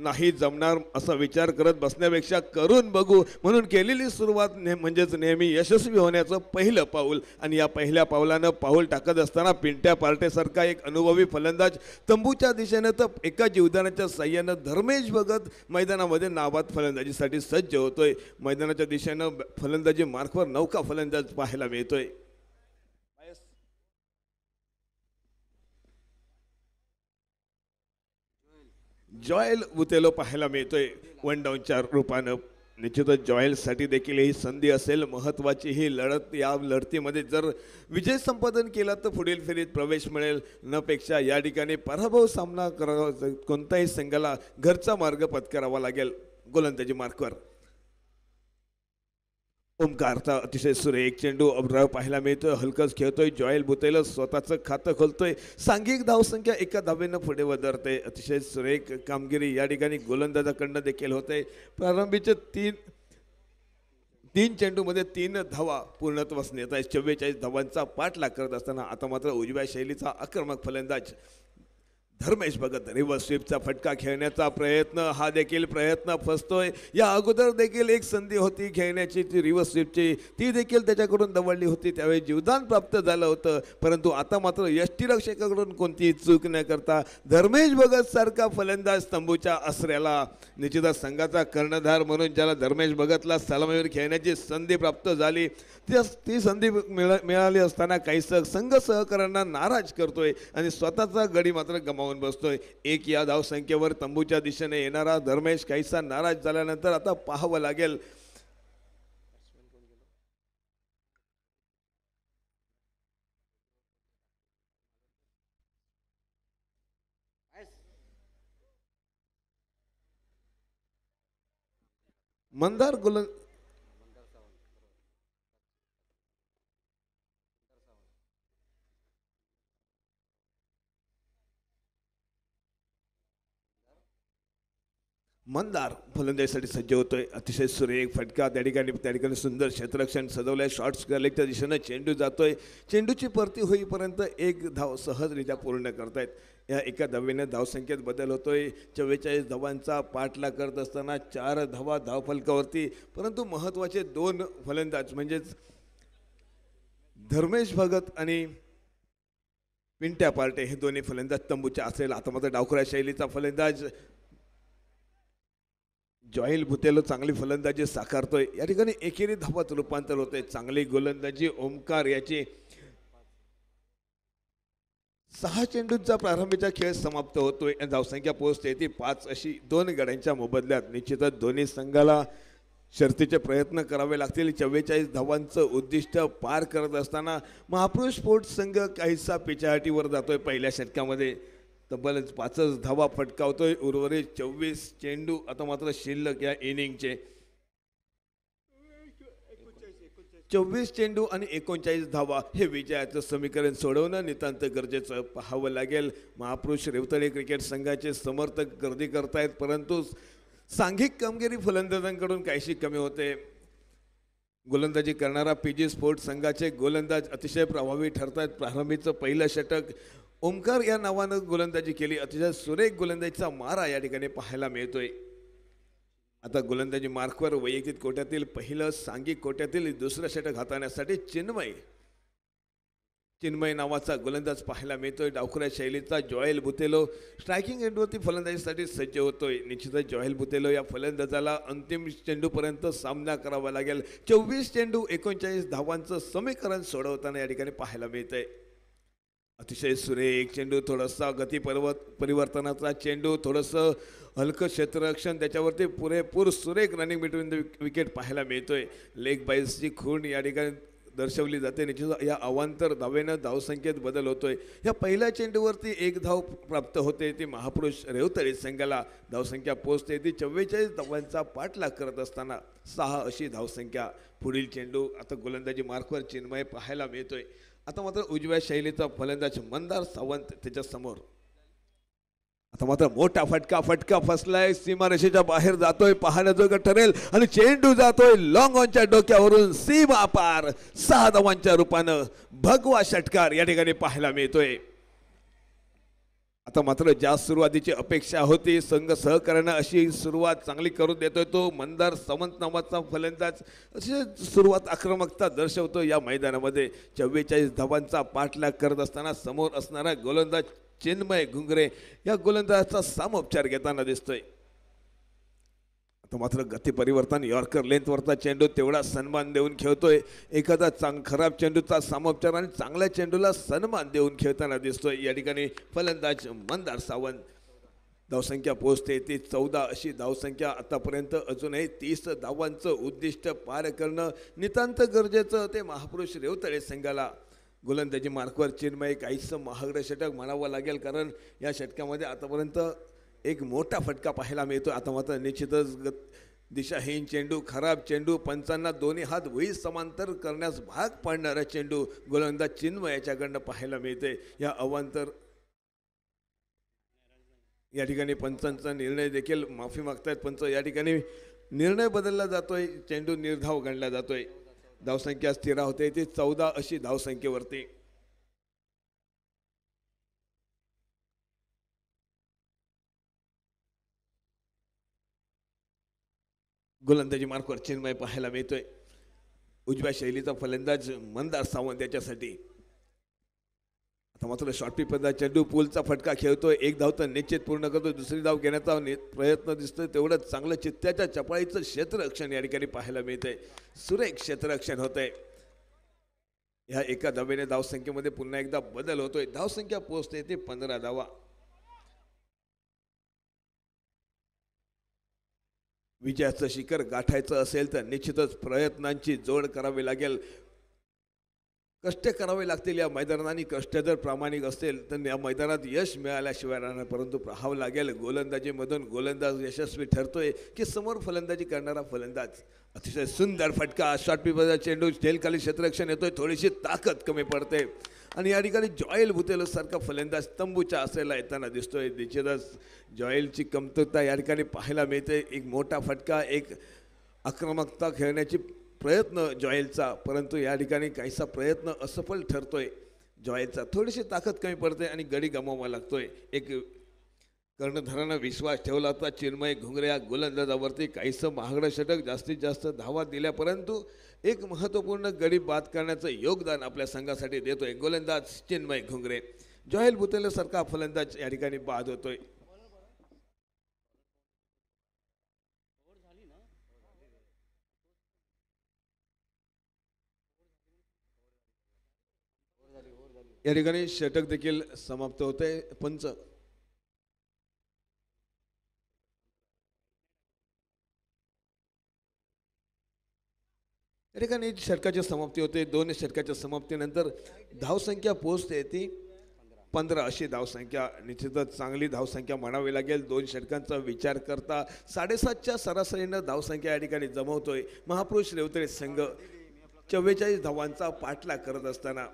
नाही जमणार असा विचार करत बसण्यापेक्षा करून बघू म्हणून केलेली सुरुवात ने म्हणजेच नेहमी यशस्वी होण्याचं पहिलं पाऊल आणि या पहिल्या पावलानं पाऊल टाकत असताना पिंट्या पार्टेसारखा एक अनुभवी फलंदाज तंबूच्या दिशेनं तर एका जीवदानाच्या सह्यानं धर्मेश भगत मैदानामध्ये नावात फलंदाजीसाठी सज्ज होतोय मैदानाच्या दिशेनं फलंदाजी मार्कवर नौका फलंदाज पाहायला मिळतोय जॉयल उतेलो पाहायला मिळतोय वन डाऊनच्या रूपानं निश्चितच जॉयलसाठी देखील ही संधी असेल महत्त्वाची ही लढत या लढतीमध्ये जर विजय संपादन केला तर पुढील फेरीत प्रवेश मिळेल नपेक्षा या ठिकाणी पराभव सामना करावा कोणत्याही संघाला घरचा मार्ग पत्करावा लागेल गोलंदाजी मार्कवर ओमकारचा अतिशय सुरेख चेंडू अबराव पाहायला मिळतोय हलकंच खेळतोय जॉईल बुतेल स्वतःचं खातं खोलतोय सांघिक धावसंख्या एका धावेनं पुढे वदरते अतिशय सुरेख कामगिरी या ठिकाणी गोलंदाजाकडनं देखील होते प्रारंभीचे तीन तीन चेंडूमध्ये तीन धावा पूर्णत्वास नेत चव्वेचाळीस धावांचा पाठलाग करत असताना आता मात्र उजव्या शैलीचा आक्रमक फलंदाज धर्मेश भगत स्वीपचा फटका खेळण्याचा प्रयत्न हा देखील प्रयत्न फसतोय या अगोदर देखील एक संधी होती खेळण्याची ती स्वीपची ती देखील त्याच्याकडून दवडली होती त्यावेळी जीवदान प्राप्त झालं होतं परंतु आता मात्र यष्टीरक्षकाकडून कोणतीही चूक न करता धर्मेश भगत सारखा फलंदाज तंबूच्या आसऱ्याला निश्चितच संघाचा कर्णधार म्हणून ज्याला धर्मेश भगतला सलामीवर खेळण्याची संधी प्राप्त झाली ती संधी मिळाली असताना काही संघ सहकाऱ्यांना नाराज करतोय आणि स्वतःचा गडी मात्र गमावून होऊन बसतोय एक या धावसंख्येवर तंबूच्या दिशेने येणारा धर्मेश काहीसा नाराज झाल्यानंतर आता पाहावं लागेल मंदार गोलंद मंदार फलंदाजीसाठी सज्ज होतोय अतिशय सुरेख फटका त्या ठिकाणी त्या ठिकाणी सुंदर क्षेत्ररक्षण सजवलं आहे शॉर्ट्स त्या दिशेनं चेंडू जातोय चेंडूची परती होईपर्यंत एक धाव सहजरित्या पूर्ण करतायत या एका धावेने धावसंख्येत बदल होतोय चव्वेचाळीस धावांचा पाठला करत असताना चार धावा धावफलकावरती परंतु महत्त्वाचे दोन फलंदाज म्हणजेच धर्मेश भगत आणि पिंट्या पार्टे हे दोन्ही फलंदाज तंबूच्या असेल आता मात्र डावखुऱ्या शैलीचा फलंदाज जॉईल भुतेलो चांगली फलंदाजी साकारतोय या ठिकाणी एकेरी धावात रूपांतर होतोय चांगली गोलंदाजी ओंकार याची सहा चेंडूंचा प्रारंभीचा खेळ समाप्त होतोय धावसंख्या पोस्ट येते पाच अशी दोन गड्यांच्या मोबदल्यात निश्चितच दोन्ही संघाला शर्तीचे प्रयत्न करावे लागतील चव्वेचाळीस धावांचं उद्दिष्ट पार करत असताना महापुरुष स्पोर्ट्स संघ काहीसा पिचाहाटीवर जातोय पहिल्या शतकामध्ये तब्बल पाचच धावा फटकावतोय उर्वरित चोवीस चेंडू आता मात्र शिल्लक या इनिंगचे चोवीस चेंडू आणि एकोणचाळीस धावा हे विजयाचं समीकरण सोडवणं नितांत गरजेचं पाहावं लागेल महापुरुष रेवतळे क्रिकेट संघाचे समर्थक गर्दी करतायत परंतु सांघिक कामगिरी फलंदाजांकडून काहीशी कमी होते गोलंदाजी करणारा पी जी स्पोर्ट्स संघाचे गोलंदाज अतिशय प्रभावी ठरतायत प्रारंभीचं पहिलं षटक ओमकार या नावानं गोलंदाजी केली अतिशय सुरेख गोलंदाजीचा मारा या ठिकाणी पाहायला मिळतोय आता गोलंदाजी मार्कवर वैयक्तिक कोट्यातील पहिलं सांघिक कोट्यातील दुसरं षटक हाताळण्यासाठी चिन्मय चिन्मय नावाचा गोलंदाज पाहायला मिळतोय डावखुऱ्या शैलीचा जॉयल बुतेलो स्ट्रायकिंग एंडवरती फलंदाजीसाठी सज्ज होतोय निश्चितच जॉयल बुतेलो या फलंदाजाला अंतिम चेंडूपर्यंत सामना करावा लागेल चोवीस चेंडू एकोणचाळीस धावांचं समीकरण सोडवताना या ठिकाणी पाहायला मिळतंय अतिशय सुरेख चेंडू थोडासा गती पर्वत परिवर्तनाचा चेंडू थोडंसं हलकं क्षेत्ररक्षण त्याच्यावरती पुरेपूर सुरेख रनिंग बिटवीन द विकेट पाहायला मिळतोय लेग बाईजची खूण या ठिकाणी दर्शवली जाते निश्चित या अवांतर धावेनं धावसंख्येत बदल होतोय या पहिल्या चेंडूवरती एक धाव प्राप्त होते ती महापुरुष रेवतळी संघाला धावसंख्या पोचते ती चव्वेचाळीस धावांचा पाठलाग करत असताना सहा अशी धावसंख्या पुढील चेंडू आता गोलंदाजी मार्कवर चिन्मय पाहायला मिळतोय आता मात्र उजव्या शैलीचा फलंदाज मंदार सावंत त्याच्यासमोर आता मात्र मोठा फटका फटका फसलाय सीमारेषेच्या बाहेर जातोय पाहण्याजोगं ठरेल आणि चेंडू जातोय लॉंग ऑनच्या डोक्यावरून सीमा पार सहा धावांच्या रूपानं भगवा षटकार या ठिकाणी पाहायला मिळतोय आता मात्र ज्या सुरुवातीची अपेक्षा होती संघ सहकार्यानं अशी सुरुवात चांगली करून देतोय तो मंदार समंत नावाचा फलंदाज अशी सुरुवात आक्रमकता दर्शवतो या मैदानामध्ये चव्वेचाळीस धावांचा पाठलाग करत असताना समोर असणारा गोलंदाज चिन्मय घुंगरे या गोलंदाजाचा सामोपचार घेताना दिसतोय तो मात्र परिवर्तन यॉर्कर लेंथवरचा चेंडू तेवढा सन्मान देऊन खेळतोय एखादा चांग खराब चेंडूचा समोपचार आणि चांगल्या चेंडूला सन्मान देऊन खेळताना दिसतोय या ठिकाणी फलंदाज मंदार सावंत धावसंख्या पोहोचते ती चौदा अशी धावसंख्या आतापर्यंत अजूनही तीस धावांचं उद्दिष्ट पार करणं नितांत गरजेचं ते महापुरुष रेवतळे संघाला गोलंदाजी मार्कवर चिन्मय काहीसं महागड्या षटक म्हणावं लागेल कारण या षटकामध्ये आतापर्यंत एक मोठा फटका पाहायला मिळतो आता मात्र निश्चितच दिशाहीन चेंडू खराब चेंडू पंचांना दोन्ही हात वही समांतर करण्यास भाग पाडणारा चेंडू गोलंदाज चिन्म याच्याकडनं पाहायला मिळते या अवांतर या ठिकाणी पंचांचा निर्णय देखील माफी मागतायत पंच या ठिकाणी निर्णय बदलला जातोय चेंडू निर्धाव गणला जातोय धावसंख्या स्थिरा होते ती चौदा अशी धावसंख्येवरती गोलंदाजी मार्कवर चिन्मय पाहायला मिळतोय उजव्या शैलीचा फलंदाज मंदार सावंत त्याच्यासाठी आता मात्र शॉर्ट पिपदा चेंडू पूलचा फटका खेळतोय एक धाव तर निश्चित पूर्ण करतो दुसरी धाव घेण्याचा प्रयत्न दिसतोय तेवढं चांगलं चित्त्याच्या क्षेत्र क्षेत्ररक्षण या ठिकाणी पाहायला मिळतंय सुरेख क्षेत्ररक्षण होतंय ह्या एका धावेने धावसंख्येमध्ये पुन्हा एकदा बदल होतोय धावसंख्या पोहोचते ते पंधरा धावा विजयाचं शिखर गाठायचं असेल तर निश्चितच प्रयत्नांची जोड करावी लागेल कष्ट करावे लागतील या मैदानाने कष्ट जर प्रामाणिक असेल तर या मैदानात यश मिळाल्याशिवाय राहणार परंतु पाहावं लागेल गोलंदाजीमधून गोलंदाज यशस्वी ठरतोय की समोर फलंदाजी करणारा फलंदाज अतिशय सुंदर फटका शॉर्ट पीपरचा चेंडू झेलखाली क्षेत्ररक्षण येतोय थोडीशी ताकद कमी पडते आणि या ठिकाणी जॉयल भुतेलसारखा फलंदाज तंबूच्या असायला येताना दिसतोय निश्चितच जॉईलची कमतरता या ठिकाणी पाहायला मिळते एक मोठा फटका एक आक्रमकता खेळण्याची प्रयत्न जॉयलचा परंतु या ठिकाणी काहीसा प्रयत्न असफल ठरतोय जॉयलचा थोडीशी ताकद कमी पडते आणि गडी गमावा लागतोय एक कर्णधरानं विश्वास ठेवला होता चिन्मय घुंगरे या गोलंदाजावरती काहीसं महागडं षटक जास्तीत जास्त धावा दिल्या परंतु एक महत्त्वपूर्ण गडी बाद करण्याचं योगदान आपल्या संघासाठी देतोय गोलंदाज चिन्मय घुंगरे जॉयल बुतेलसारखा फलंदाज या ठिकाणी बाद होतोय या ठिकाणी षटक देखील समाप्त होते पंच या ठिकाणी षटकाची समाप्ती होते दोन षटकाच्या समाप्तीनंतर धावसंख्या पोहोचते ती पंधरा अशी धावसंख्या निश्चितच चांगली धावसंख्या म्हणावी लागेल दोन षटकांचा विचार करता साडेसातच्या सरासरीनं धावसंख्या या ठिकाणी जमवतोय महापुरुष रेवतरे संघ चव्वेचाळीस धावांचा पाठलाग करत असताना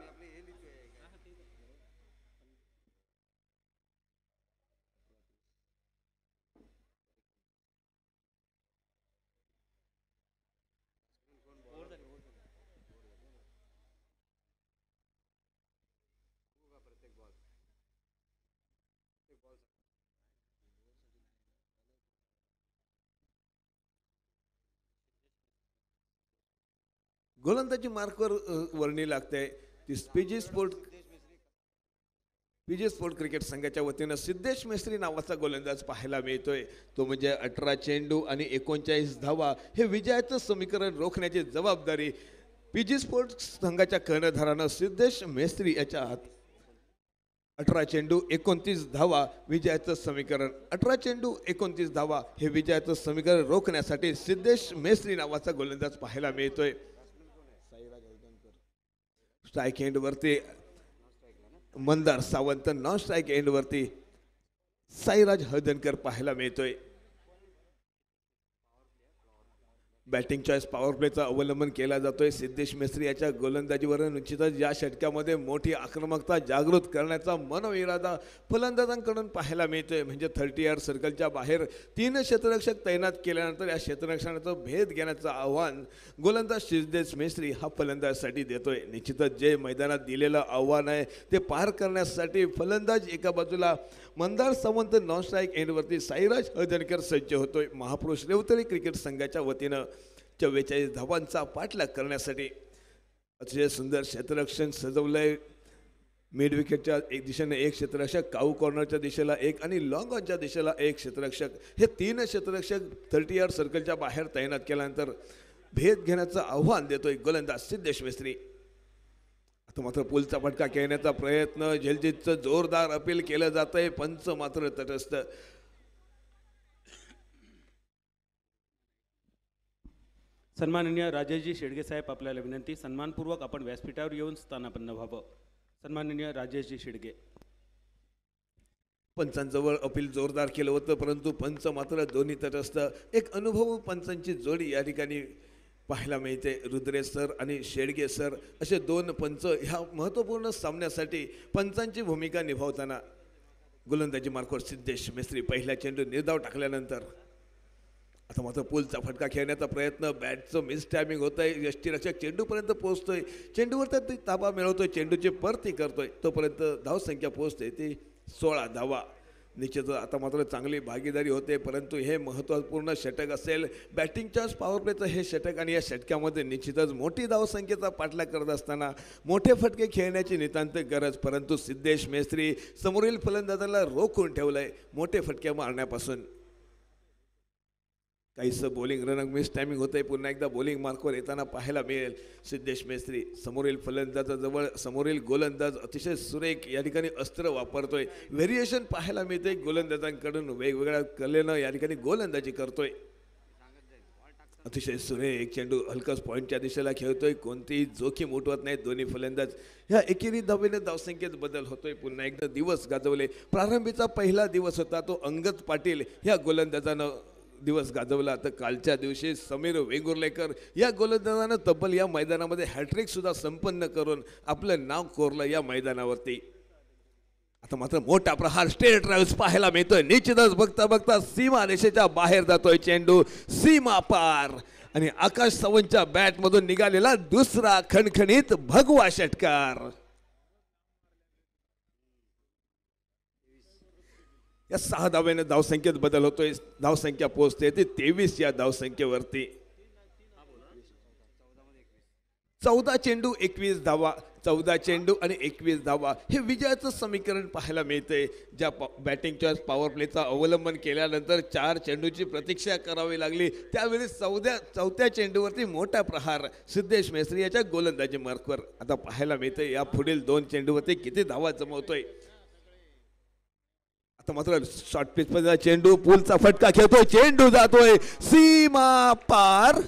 गोलंदाजी मार्कवर वर्णी लागते ती PG sport PG sport cricket संघाच्या वतीनं सिद्धेश मेस्त्री नावाचा गोलंदाज पाहायला मिळतोय तो म्हणजे अठरा चेंडू आणि एकोणचाळीस धावा हे विजयाचं समीकरण रोखण्याची जबाबदारी पीजी स्पोर्ट संघाच्या कर्णधारानं सिद्धेश मेस्त्री याच्या हात अठरा चेंडू एकोणतीस धावा विजयाचं समीकरण अठरा चेंडू एकोणतीस धावा हे विजयाचं समीकरण रोखण्यासाठी सिद्धेश मेस्त्री नावाचा गोलंदाज पाहायला मिळतोय स्ट्राईक एंडवरती मंदार सावंत नॉन स्ट्राईक एंडवरती साईराज हळदणकर पाहायला मिळतोय बॅटिंग चॉईस पॉवर प्लेचा अवलंबन केला जातोय सिद्धेश मिस्त्री याच्या गोलंदाजीवरून निश्चितच या षटकामध्ये मोठी आक्रमकता जागृत करण्याचा मनोइरादा फलंदाजांकडून पाहायला मिळतोय म्हणजे थर्टी आर सर्कलच्या बाहेर तीन क्षेत्ररक्षक तैनात केल्यानंतर या क्षेत्ररक्षणाचं भेद घेण्याचं आव्हान गोलंदाज सिद्धेश मिस्त्री हा फलंदाजसाठी देतोय निश्चितच जे मैदानात दिलेलं आव्हान आहे ते पार करण्यासाठी फलंदाज एका बाजूला मंदार सावंत नॉन स्ट्राईक एंडवरती साईराज हळदणकर सज्ज होतोय महापुरुष रेवतळी क्रिकेट संघाच्या वतीनं चव्वेचाळीस धावांचा पाठलाग करण्यासाठी अतिशय सुंदर क्षेत्ररक्षण सजवलंय मिड विकेटच्या एक दिशेने एक क्षेत्ररक्षक काऊ कॉर्नरच्या दिशेला एक आणि लॉंग ऑनच्या दिशेला एक क्षेत्ररक्षक हे तीन क्षेत्ररक्षक थर्टी यार्ड सर्कलच्या बाहेर तैनात केल्यानंतर भेद घेण्याचं आव्हान देतोय गोलंदाज सिद्धेश मिस्त्री तो मात्र पुलचा फटका खेळण्याचा प्रयत्न झेलजितचं जोरदार अपील केलं जात आहे पंच मात्र तटस्थ सन्माननीय राजेजी शेडगे साहेब आपल्याला विनंती सन्मानपूर्वक आपण व्यासपीठावर येऊन स्थानापन्न व्हावं सन्माननीय राजेशजी शेडगे पंचांजवळ अपील जोरदार केलं होतं परंतु पंच मात्र दोन्ही तटस्थ एक अनुभव पंचांची जोडी या ठिकाणी पाहायला मिळते रुद्रे सर आणि शेडगे सर असे दोन पंच ह्या महत्त्वपूर्ण सामन्यासाठी पंचांची भूमिका निभावताना गोलंदाजी मार्कोर सिद्धेश मिस्त्री पहिला चेंडू निर्धाव टाकल्यानंतर आता मात्र पुलचा फटका खेळण्याचा प्रयत्न बॅटचं मिस टायमिंग होत आहे यष्टीरक्षक चेंडूपर्यंत पोहोचतोय चेंडूवर तर ती ताबा मिळवतोय चेंडूची परती करतोय तोपर्यंत धावसंख्या पोहोचते ती सोळा धावा निश्चितच आता मात्र चांगली भागीदारी होते परंतु हे महत्त्वपूर्ण षटक असेल बॅटिंगच्याच पॉवर हे षटक आणि या षटकामध्ये निश्चितच मोठी धावसंख्येचा पाठला करत असताना मोठे फटके खेळण्याची नितांत गरज परंतु सिद्धेश मेस्त्री समोरील फलंदाजाला रोखून ठेवलं आहे मोठे फटके मारण्यापासून काहीसं बॉलिंग रन मिस टायमिंग होतंय पुन्हा एकदा बॉलिंग मार्कवर येताना पाहायला मिळेल सिद्धेश मेस्त्री समोरील फलंदाजा जवळ समोरील गोलंदाज अतिशय सुरेख या ठिकाणी अस्त्र वापरतोय व्हेरिएशन पाहायला मिळतंय गोलंदाजांकडून वेगवेगळ्या कलेनं या ठिकाणी गोलंदाजी करतोय अतिशय सुरेख चेंडू हलकाच पॉईंटच्या दिशेला खेळतोय कोणतीही जोखीम उठवत नाही दोन्ही फलंदाज ह्या एकेरी धावेने धावसंख्येत बदल होतोय पुन्हा एकदा दिवस गाजवले प्रारंभीचा पहिला दिवस होता तो अंगद पाटील ह्या गोलंदाजानं दिवस गाजवला तर कालच्या दिवशी समीर वेगुर्लेकर या गोलंदाजानं तब्बल या मैदानामध्ये हॅट्रिकसुद्धा संपन्न करून आपलं नाव कोरलं या मैदानावरती आता मात्र मोठा प्रहार स्टेट ड्राईव्ह पाहायला मिळतोय निश्चितच बघता बघता सीमा रेषेच्या बाहेर जातोय चेंडू सीमा पार आणि आकाश सावंतच्या बॅटमधून निघालेला दुसरा खणखणीत भगवा षटकार या सहा धाव्याने धावसंख्येत बदल होतोय धावसंख्या पोहोचते ती तेवीस या धावसंख्येवरती चौदा चेंडू एकवीस धावा चौदा चेंडू आणि एकवीस धावा हे विजयाचं समीकरण पाहायला मिळतंय ज्या पा बॅटिंग चॉईस पॉवर प्लेचा अवलंबन केल्यानंतर चार चेंडूची प्रतीक्षा करावी लागली त्यावेळी चौद्या चौथ्या चेंडूवरती मोठा प्रहार सिद्धेश मेस्त्री याच्या गोलंदाजी मार्कवर आता पाहायला मिळतंय या पुढील दोन चेंडूवरती किती धावा जमवतोय आता मात्र शॉर्ट पिच मध्ये चेंडू पूलचा फटका खेळतोय चेंडू जातोय सीमा पार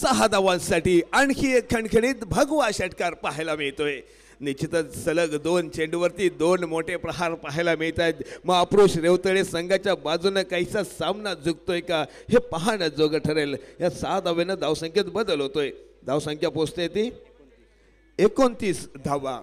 सहा धावांसाठी आणखी एक खणखणीत भगवा षटकार पाहायला मिळतोय निश्चितच सलग दोन चेंडूवरती दोन मोठे प्रहार पाहायला मिळत आहेत महापुरुष रेवतळे संघाच्या बाजूनं काहीसा सामना झुकतोय का हे पाहणं जोग ठरेल या सहा धाव्यानं धावसंख्येत बदल होतोय धावसंख्या पोचते ती एकोणतीस धावा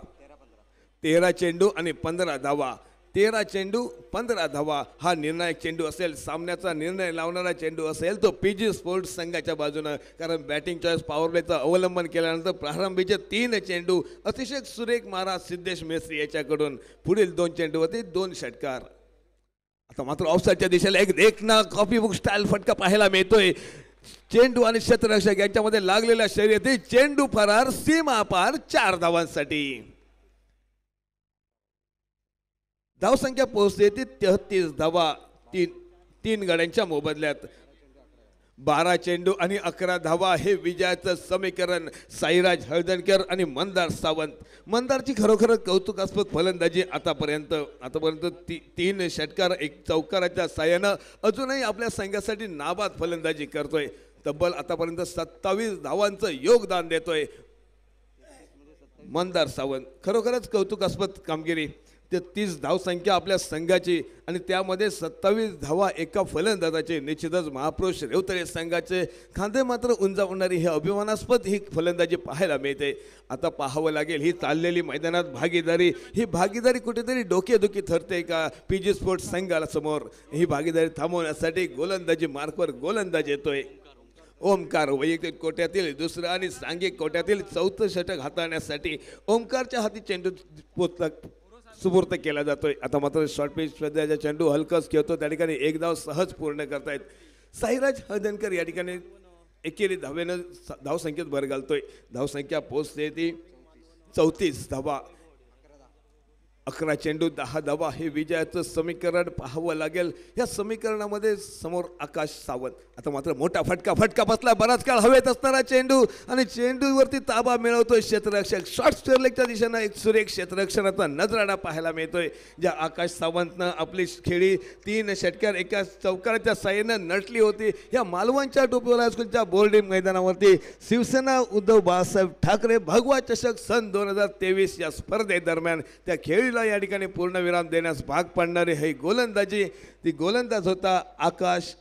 तेरा चेंडू आणि पंधरा धावा तेरा चेंडू पंधरा धावा हा निर्णायक चेंडू असेल सामन्याचा निर्णय लावणारा चेंडू असेल तो पी जी स्पोर्ट्स संघाच्या बाजूनं कारण बॅटिंग चॉईस प्लेचा अवलंबन केल्यानंतर प्रारंभीचे तीन चेंडू अतिशय सुरेख महाराज सिद्धेश मेस्त्री याच्याकडून पुढील दोन होते दोन षटकार आता मात्र ऑफसाईडच्या दिशेला एक देखना कॉफी बुक स्टाईल फटका पाहायला मिळतोय चेंडू आणि क्षेत्ररक्षक यांच्यामध्ये लागलेल्या शर्यती चेंडू फरार सीमापार चार धावांसाठी धावसंख्या पोहोचते ती तेहतीस धावा तीन तीन गड्यांच्या मोबदल्यात बारा चेंडू आणि अकरा धावा हे विजयाचं समीकरण साईराज हळदणकर आणि मंदार सावंत मंदारची खरोखर कौतुकास्पद फलंदाजी आतापर्यंत आतापर्यंत ती तीन षटकार एक चौकाराच्या साह्यानं अजूनही आपल्या संघासाठी नाबाद फलंदाजी करतोय तब्बल आतापर्यंत सत्तावीस धावांचं योगदान देतोय मंदार सावंत खरोखरच कौतुकास्पद कामगिरी धाव धावसंख्या आपल्या संघाची आणि त्यामध्ये सत्तावीस धावा एका फलंदाजाचे निश्चितच महापुरुष रेवतरे संघाचे खांदे मात्र उंजावणारी हे अभिमानास्पद ही फलंदाजी पाहायला मिळते आता पाहावं लागेल ही चाललेली मैदानात भागीदारी ही भागीदारी कुठेतरी डोकेदुखी ठरते का पी जी स्पोर्ट्स संघाला समोर ही भागीदारी थांबवण्यासाठी गोलंदाजी मार्कवर गोलंदाज येतोय ओमकार वैयक्तिक कोट्यातील दुसरं आणि सांघिक कोट्यातील चौथं षटक हाताळण्यासाठी ओमकारच्या हाती चेंडू पोचला सुपूर्त केला जातोय आता मात्र शॉर्ट पिच चेंडू हलकस खेळतो त्या ठिकाणी एक धाव सहज पूर्ण करतायत साईराज हळदनकर या ठिकाणी एकेरी धावेनं धावसंख्येत भर घालतोय धावसंख्या पोचते ती चौतीस धावा अकरा चेंडू दहा धावा हे विजयाचं समीकरण पाहावं लागेल या समीकरणामध्ये समोर आकाश सावंत आता मात्र मोठा फटका फटका बसला बराच काळ हवेत असणारा चेंडू आणि चेंडूवरती ताबा मिळवतोय क्षेत्ररक्षक शॉर्ट स्टर्लेगच्या दिशेनं एक सुरेख क्षेत्ररक्षणाचा नजराणा पाहायला मिळतोय ज्या आकाश सावंतनं आपली खेळी तीन षटक्या एका चौकाराच्या साईनं नटली होती या मालवणच्या टोपीवाला स्कूलच्या बोर्डिंग मैदानावरती शिवसेना उद्धव बाळासाहेब ठाकरे भगवा चषक सन दोन हजार तेवीस या स्पर्धेदरम्यान त्या खेळी ला या ठिकाणी पूर्णविराम देण्यास भाग पाडणारे हे गोलंदाजी ती गोलंदाज होता आकाश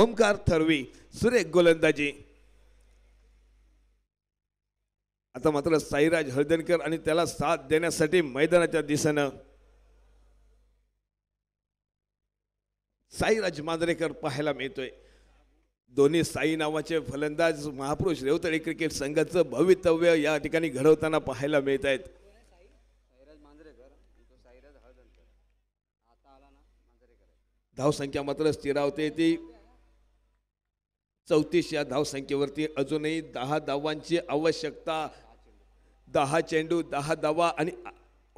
ओमकार थरवी सुरेख गोलंदाजी आता मात्र साईराज हळदणकर आणि त्याला साथ देण्यासाठी मैदानाच्या दिशेनं साईराज मांजरेकर पाहायला मिळतोय दोन्ही साई नावाचे फलंदाज महापुरुष रेवतळी क्रिकेट संघाचं भवितव्य या ठिकाणी घडवताना पाहायला मिळत आहेत धाव संख्या मात्र स्थिरावते ती चौतीस या धावसंख्येवरती अजूनही दहा धावांची आवश्यकता दहा चेंडू दहा धावा आणि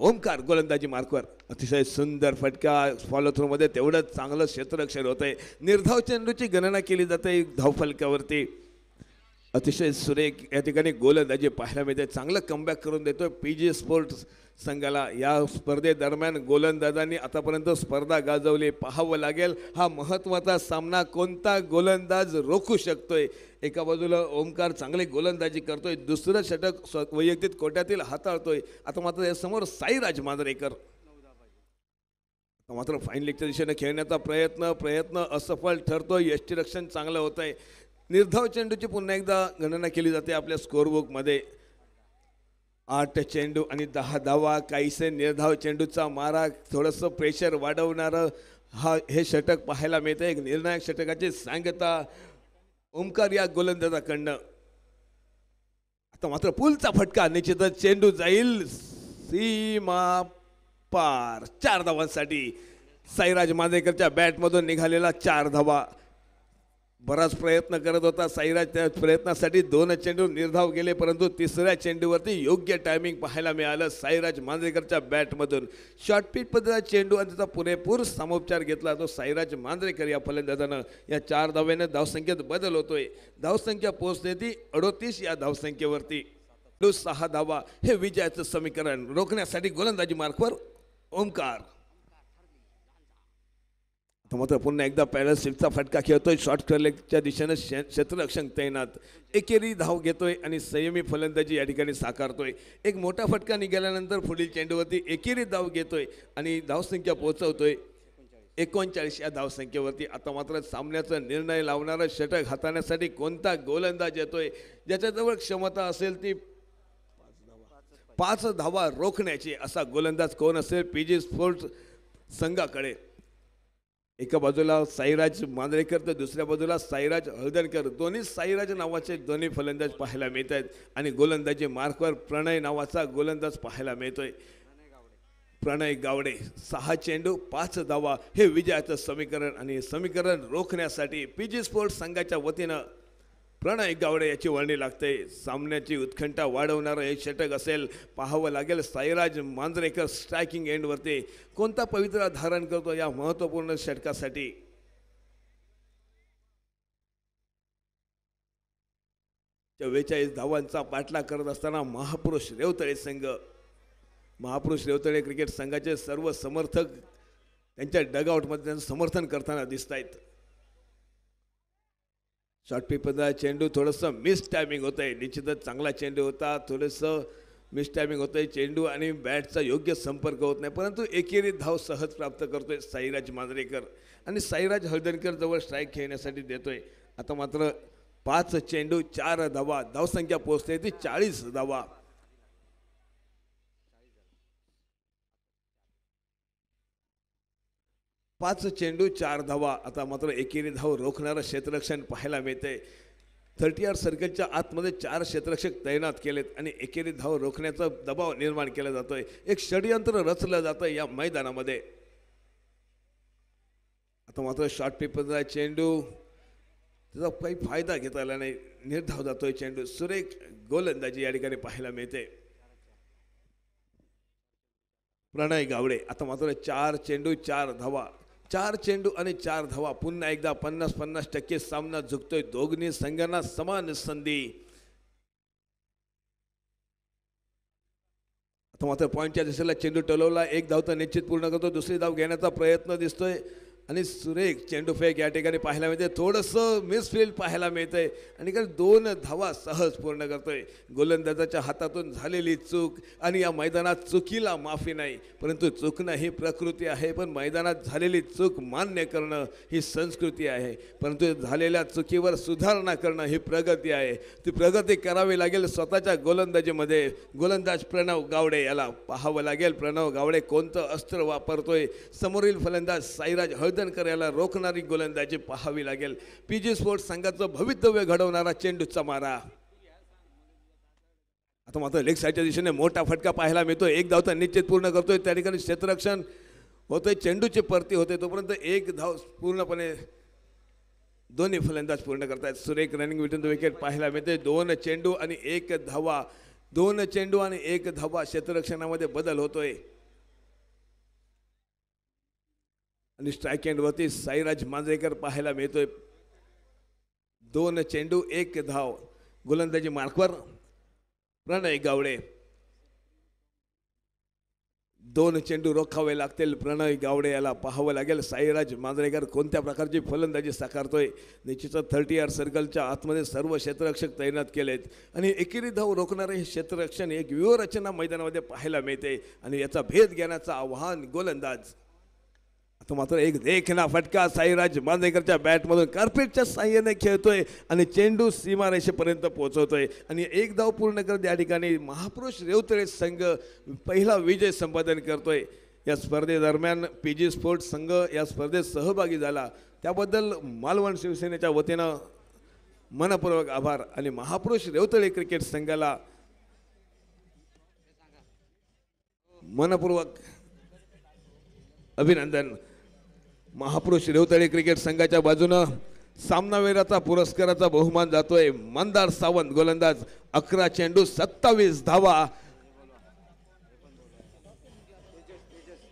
ओंकार गोलंदाजी मार्कवर अतिशय सुंदर फटका फॉलो मध्ये तेवढंच चांगलं क्षेत्ररक्षण होतं आहे निर्धाव चेंडूची गणना केली जाते धावफलक्यावरती अतिशय सुरेख या ठिकाणी गोलंदाजी पाहायला मिळते चांगलं कमबॅक करून देतो पी जी स्पोर्ट्स संघाला या स्पर्धेदरम्यान गोलंदाजांनी आतापर्यंत स्पर्धा गाजवली पाहावं लागेल हा महत्त्वाचा सामना कोणता गोलंदाज रोखू शकतोय एका बाजूला ओमकार चांगली गोलंदाजी करतोय दुसरं षटक स्व वैयक्तिक कोट्यातील हाताळतोय आता मात्र समोर साईराज मांजरेकर मात्र फाईन लेगच्या खेळण्याचा प्रयत्न प्रयत्न असफल ठरतो यष्टीरक्षण चांगलं होत आहे निर्धाव चेंडूची पुन्हा एकदा गणना केली जाते आपल्या मध्ये आठ चेंडू आणि दहा धावा काहीसे निर्धाव चेंडूचा मारा थोडंसं प्रेशर वाढवणारं हा हे षटक पाहायला मिळतं एक निर्णायक षटकाची सांगता ओंकार या गोलंदाजाकडनं आता मात्र पुलचा फटका निश्चितच चेंडू जाईल सीमा पार चार धावांसाठी साईराज मांदेकरच्या बॅटमधून निघालेला चार धावा बराच प्रयत्न करत होता साईराज त्या प्रयत्नासाठी दोन चेंडू निर्धाव गेले परंतु तिसऱ्या चेंडूवरती योग्य टायमिंग पाहायला मिळालं साईराज मांजरेकरच्या बॅटमधून शॉटपीट पद्धतीचा चेंडू आणि त्याचा पुरेपूर समोपचार घेतला तो साईराज मांजरेकर या फलंदाजानं या चार धाव्याने धावसंख्येत बदल होतोय धावसंख्या पोहोचते ती अडोतीस या धावसंख्येवरती सहा धावा हे विजयाचं समीकरण रोखण्यासाठी गोलंदाजी मार्गवर ओंकार तर मात्र पुन्हा एकदा पॅरासिल्कचा फटका खेळतोय शॉर्ट खेळल्याच्या दिशेनं शे क्षेत्ररक्षण तैनात एकेरी धाव घेतोय आणि संयमी फलंदाजी या ठिकाणी साकारतोय एक मोठा फटका निघाल्यानंतर पुढील चेंडूवरती एकेरी धाव घेतोय आणि धावसंख्या पोहोचवतोय एकोणचाळीस या धावसंख्येवरती आता मात्र सामन्याचा निर्णय लावणारा षटक हाताळण्यासाठी कोणता गोलंदाज येतोय ज्याच्याजवळ क्षमता असेल ती पाच धावा रोखण्याची असा गोलंदाज कोण असेल पी जी स्पोर्ट्स संघाकडे एका बाजूला साईराज मांद्रेकर तर दुसऱ्या बाजूला साईराज हळदणकर दोन्ही साईराज नावाचे दोन्ही फलंदाज पाहायला मिळत आहेत आणि गोलंदाजी मार्कवर प्रणय नावाचा गोलंदाज पाहायला मिळतोय प्रणय गावडे सहा चेंडू पाच धावा हे विजयाचं समीकरण आणि समीकरण रोखण्यासाठी पी जी स्पोर्ट्स संघाच्या वतीनं प्रणय गावडे याची वळणी लागते सामन्याची उत्खंठा वाढवणारं हे षटक असेल पाहावं लागेल साईराज मांजरेकर स्ट्रायकिंग एंडवरती कोणता पवित्रा धारण करतो या महत्त्वपूर्ण षटकासाठी चव्वेचाळीस धावांचा पाठला करत असताना महापुरुष रेवतळे संघ महापुरुष रेवतळे क्रिकेट संघाचे सर्व समर्थक त्यांच्या डगआउटमध्ये त्यांचं समर्थन करताना दिसत आहेत शॉर्ट पिपचा चेंडू थोडंसं मिस टायमिंग होत आहे निश्चितच चांगला चेंडू होता थोडंसं मिस टायमिंग होतं आहे चेंडू आणि बॅटचा योग्य संपर्क होत नाही परंतु एकेरी धाव सहज प्राप्त करतोय साईराज मांजरेकर आणि साईराज हळदणकर जवळ स्ट्राईक खेळण्यासाठी देतोय आता मात्र पाच चेंडू चार धावा धावसंख्या पोचते ती चाळीस धावा पाच चेंडू चार धावा आता मात्र एकेरी धाव रोखणारं क्षेत्ररक्षण पाहायला मिळते थर्टी आर सर्कलच्या आतमध्ये चार क्षेत्ररक्षक तैनात केलेत आणि एकेरी धाव रोखण्याचा दबाव निर्माण केला जातोय एक षडयंत्र रचलं जातं या मैदानामध्ये आता मात्र शॉर्ट पेपरचा चेंडू त्याचा काही फायदा घेता आला नाही निर्धाव जातोय चेंडू सुरेख गोलंदाजी या ठिकाणी पाहायला मिळते प्रणय गावडे आता मात्र चार चेंडू चार धावा चार चेंडू आणि चार धावा पुन्हा एकदा पन्नास पन्नास टक्के सामना झुकतोय दोघनी संघांना समान संधी आता मात्र पॉईंटच्या दिशेला चेंडू टलवला एक धाव तर निश्चित पूर्ण करतो दुसरी धाव घेण्याचा प्रयत्न दिसतोय आणि सुरेख चेंडूफेक या ठिकाणी पाहायला मिळते थोडंसं मिसफील्ड पाहायला मिळतंय आणि कारण दोन धावा सहज पूर्ण करतोय गोलंदाजाच्या हातातून झालेली चूक आणि या मैदानात चुकीला माफी नाही परंतु चुकणं ही प्रकृती आहे पण मैदानात झालेली चूक मान्य करणं ही संस्कृती आहे परंतु झालेल्या चुकीवर सुधारणा करणं ही प्रगती आहे ती प्रगती करावी लागेल स्वतःच्या गोलंदाजीमध्ये गोलंदाज प्रणव गावडे याला पाहावं लागेल प्रणव गावडे कोणतं अस्त्र वापरतोय समोरील फलंदाज साईराज हळद करायला रोखणारी गोलंदाजी पाहावी लागेल पी जी स्पोर्ट्स संघाचं भवितव्य घडवणारा चेंडूचा मारा आता मात्र लेग साईडच्या दिशेने मोठा फटका पाहायला मिळतो एक धाव तर निश्चित पूर्ण करतोय त्या ठिकाणी क्षेत्ररक्षण होतंय चेंडूची परती होते तोपर्यंत एक धाव पूर्णपणे दोन्ही फलंदाज पूर्ण करतायत सुरेख रनिंग विटून विकेट पाहायला मिळते दोन चेंडू आणि एक धावा दोन चेंडू आणि एक धावा क्षेत्ररक्षणामध्ये बदल होतोय आणि स्ट्राईक एंडवरती साईराज मांजरेकर पाहायला मिळतोय दोन चेंडू एक धाव गोलंदाजी मार्कवर प्रणय गावडे दोन चेंडू रोखावे लागतील प्रणय गावडे याला पाहावं लागेल साईराज मांजरेकर कोणत्या प्रकारची फलंदाजी साकारतोय निश्चित थर्टी आर सर्कलच्या आतमध्ये सर्व क्षेत्ररक्षक तैनात केलेत आणि एकेरी धाव रोखणारे हे क्षेत्ररक्षण एक व्यूहरचना मैदानामध्ये पाहायला मिळते आणि याचा भेद घेण्याचं आव्हान गोलंदाज तो मात्र एक देखना फटका साईराज मांदेकरच्या बॅटमधून कार्पेटच्या साह्याने खेळतोय आणि चेंडू सीमारेषेपर्यंत पोहोचवतोय आणि एक धाव पूर्ण करत या ठिकाणी महापुरुष रेवतळे संघ पहिला विजय संपादन करतोय या स्पर्धेदरम्यान पी जी स्पोर्ट्स संघ या स्पर्धेत सहभागी झाला त्याबद्दल मालवण शिवसेनेच्या वतीनं मनपूर्वक आभार आणि महापुरुष रेवतळे क्रिकेट संघाला मनपूर्वक अभिनंदन महापुरुष रेवतळी क्रिकेट संघाच्या बाजूनं सामनावीराचा पुरस्काराचा बहुमान जातोय मंदार सावंत गोलंदाज अकरा चेंडू सत्तावीस धावा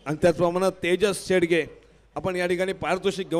आणि त्याचप्रमाणे तेजस शेडगे आपण या ठिकाणी पारितोषिक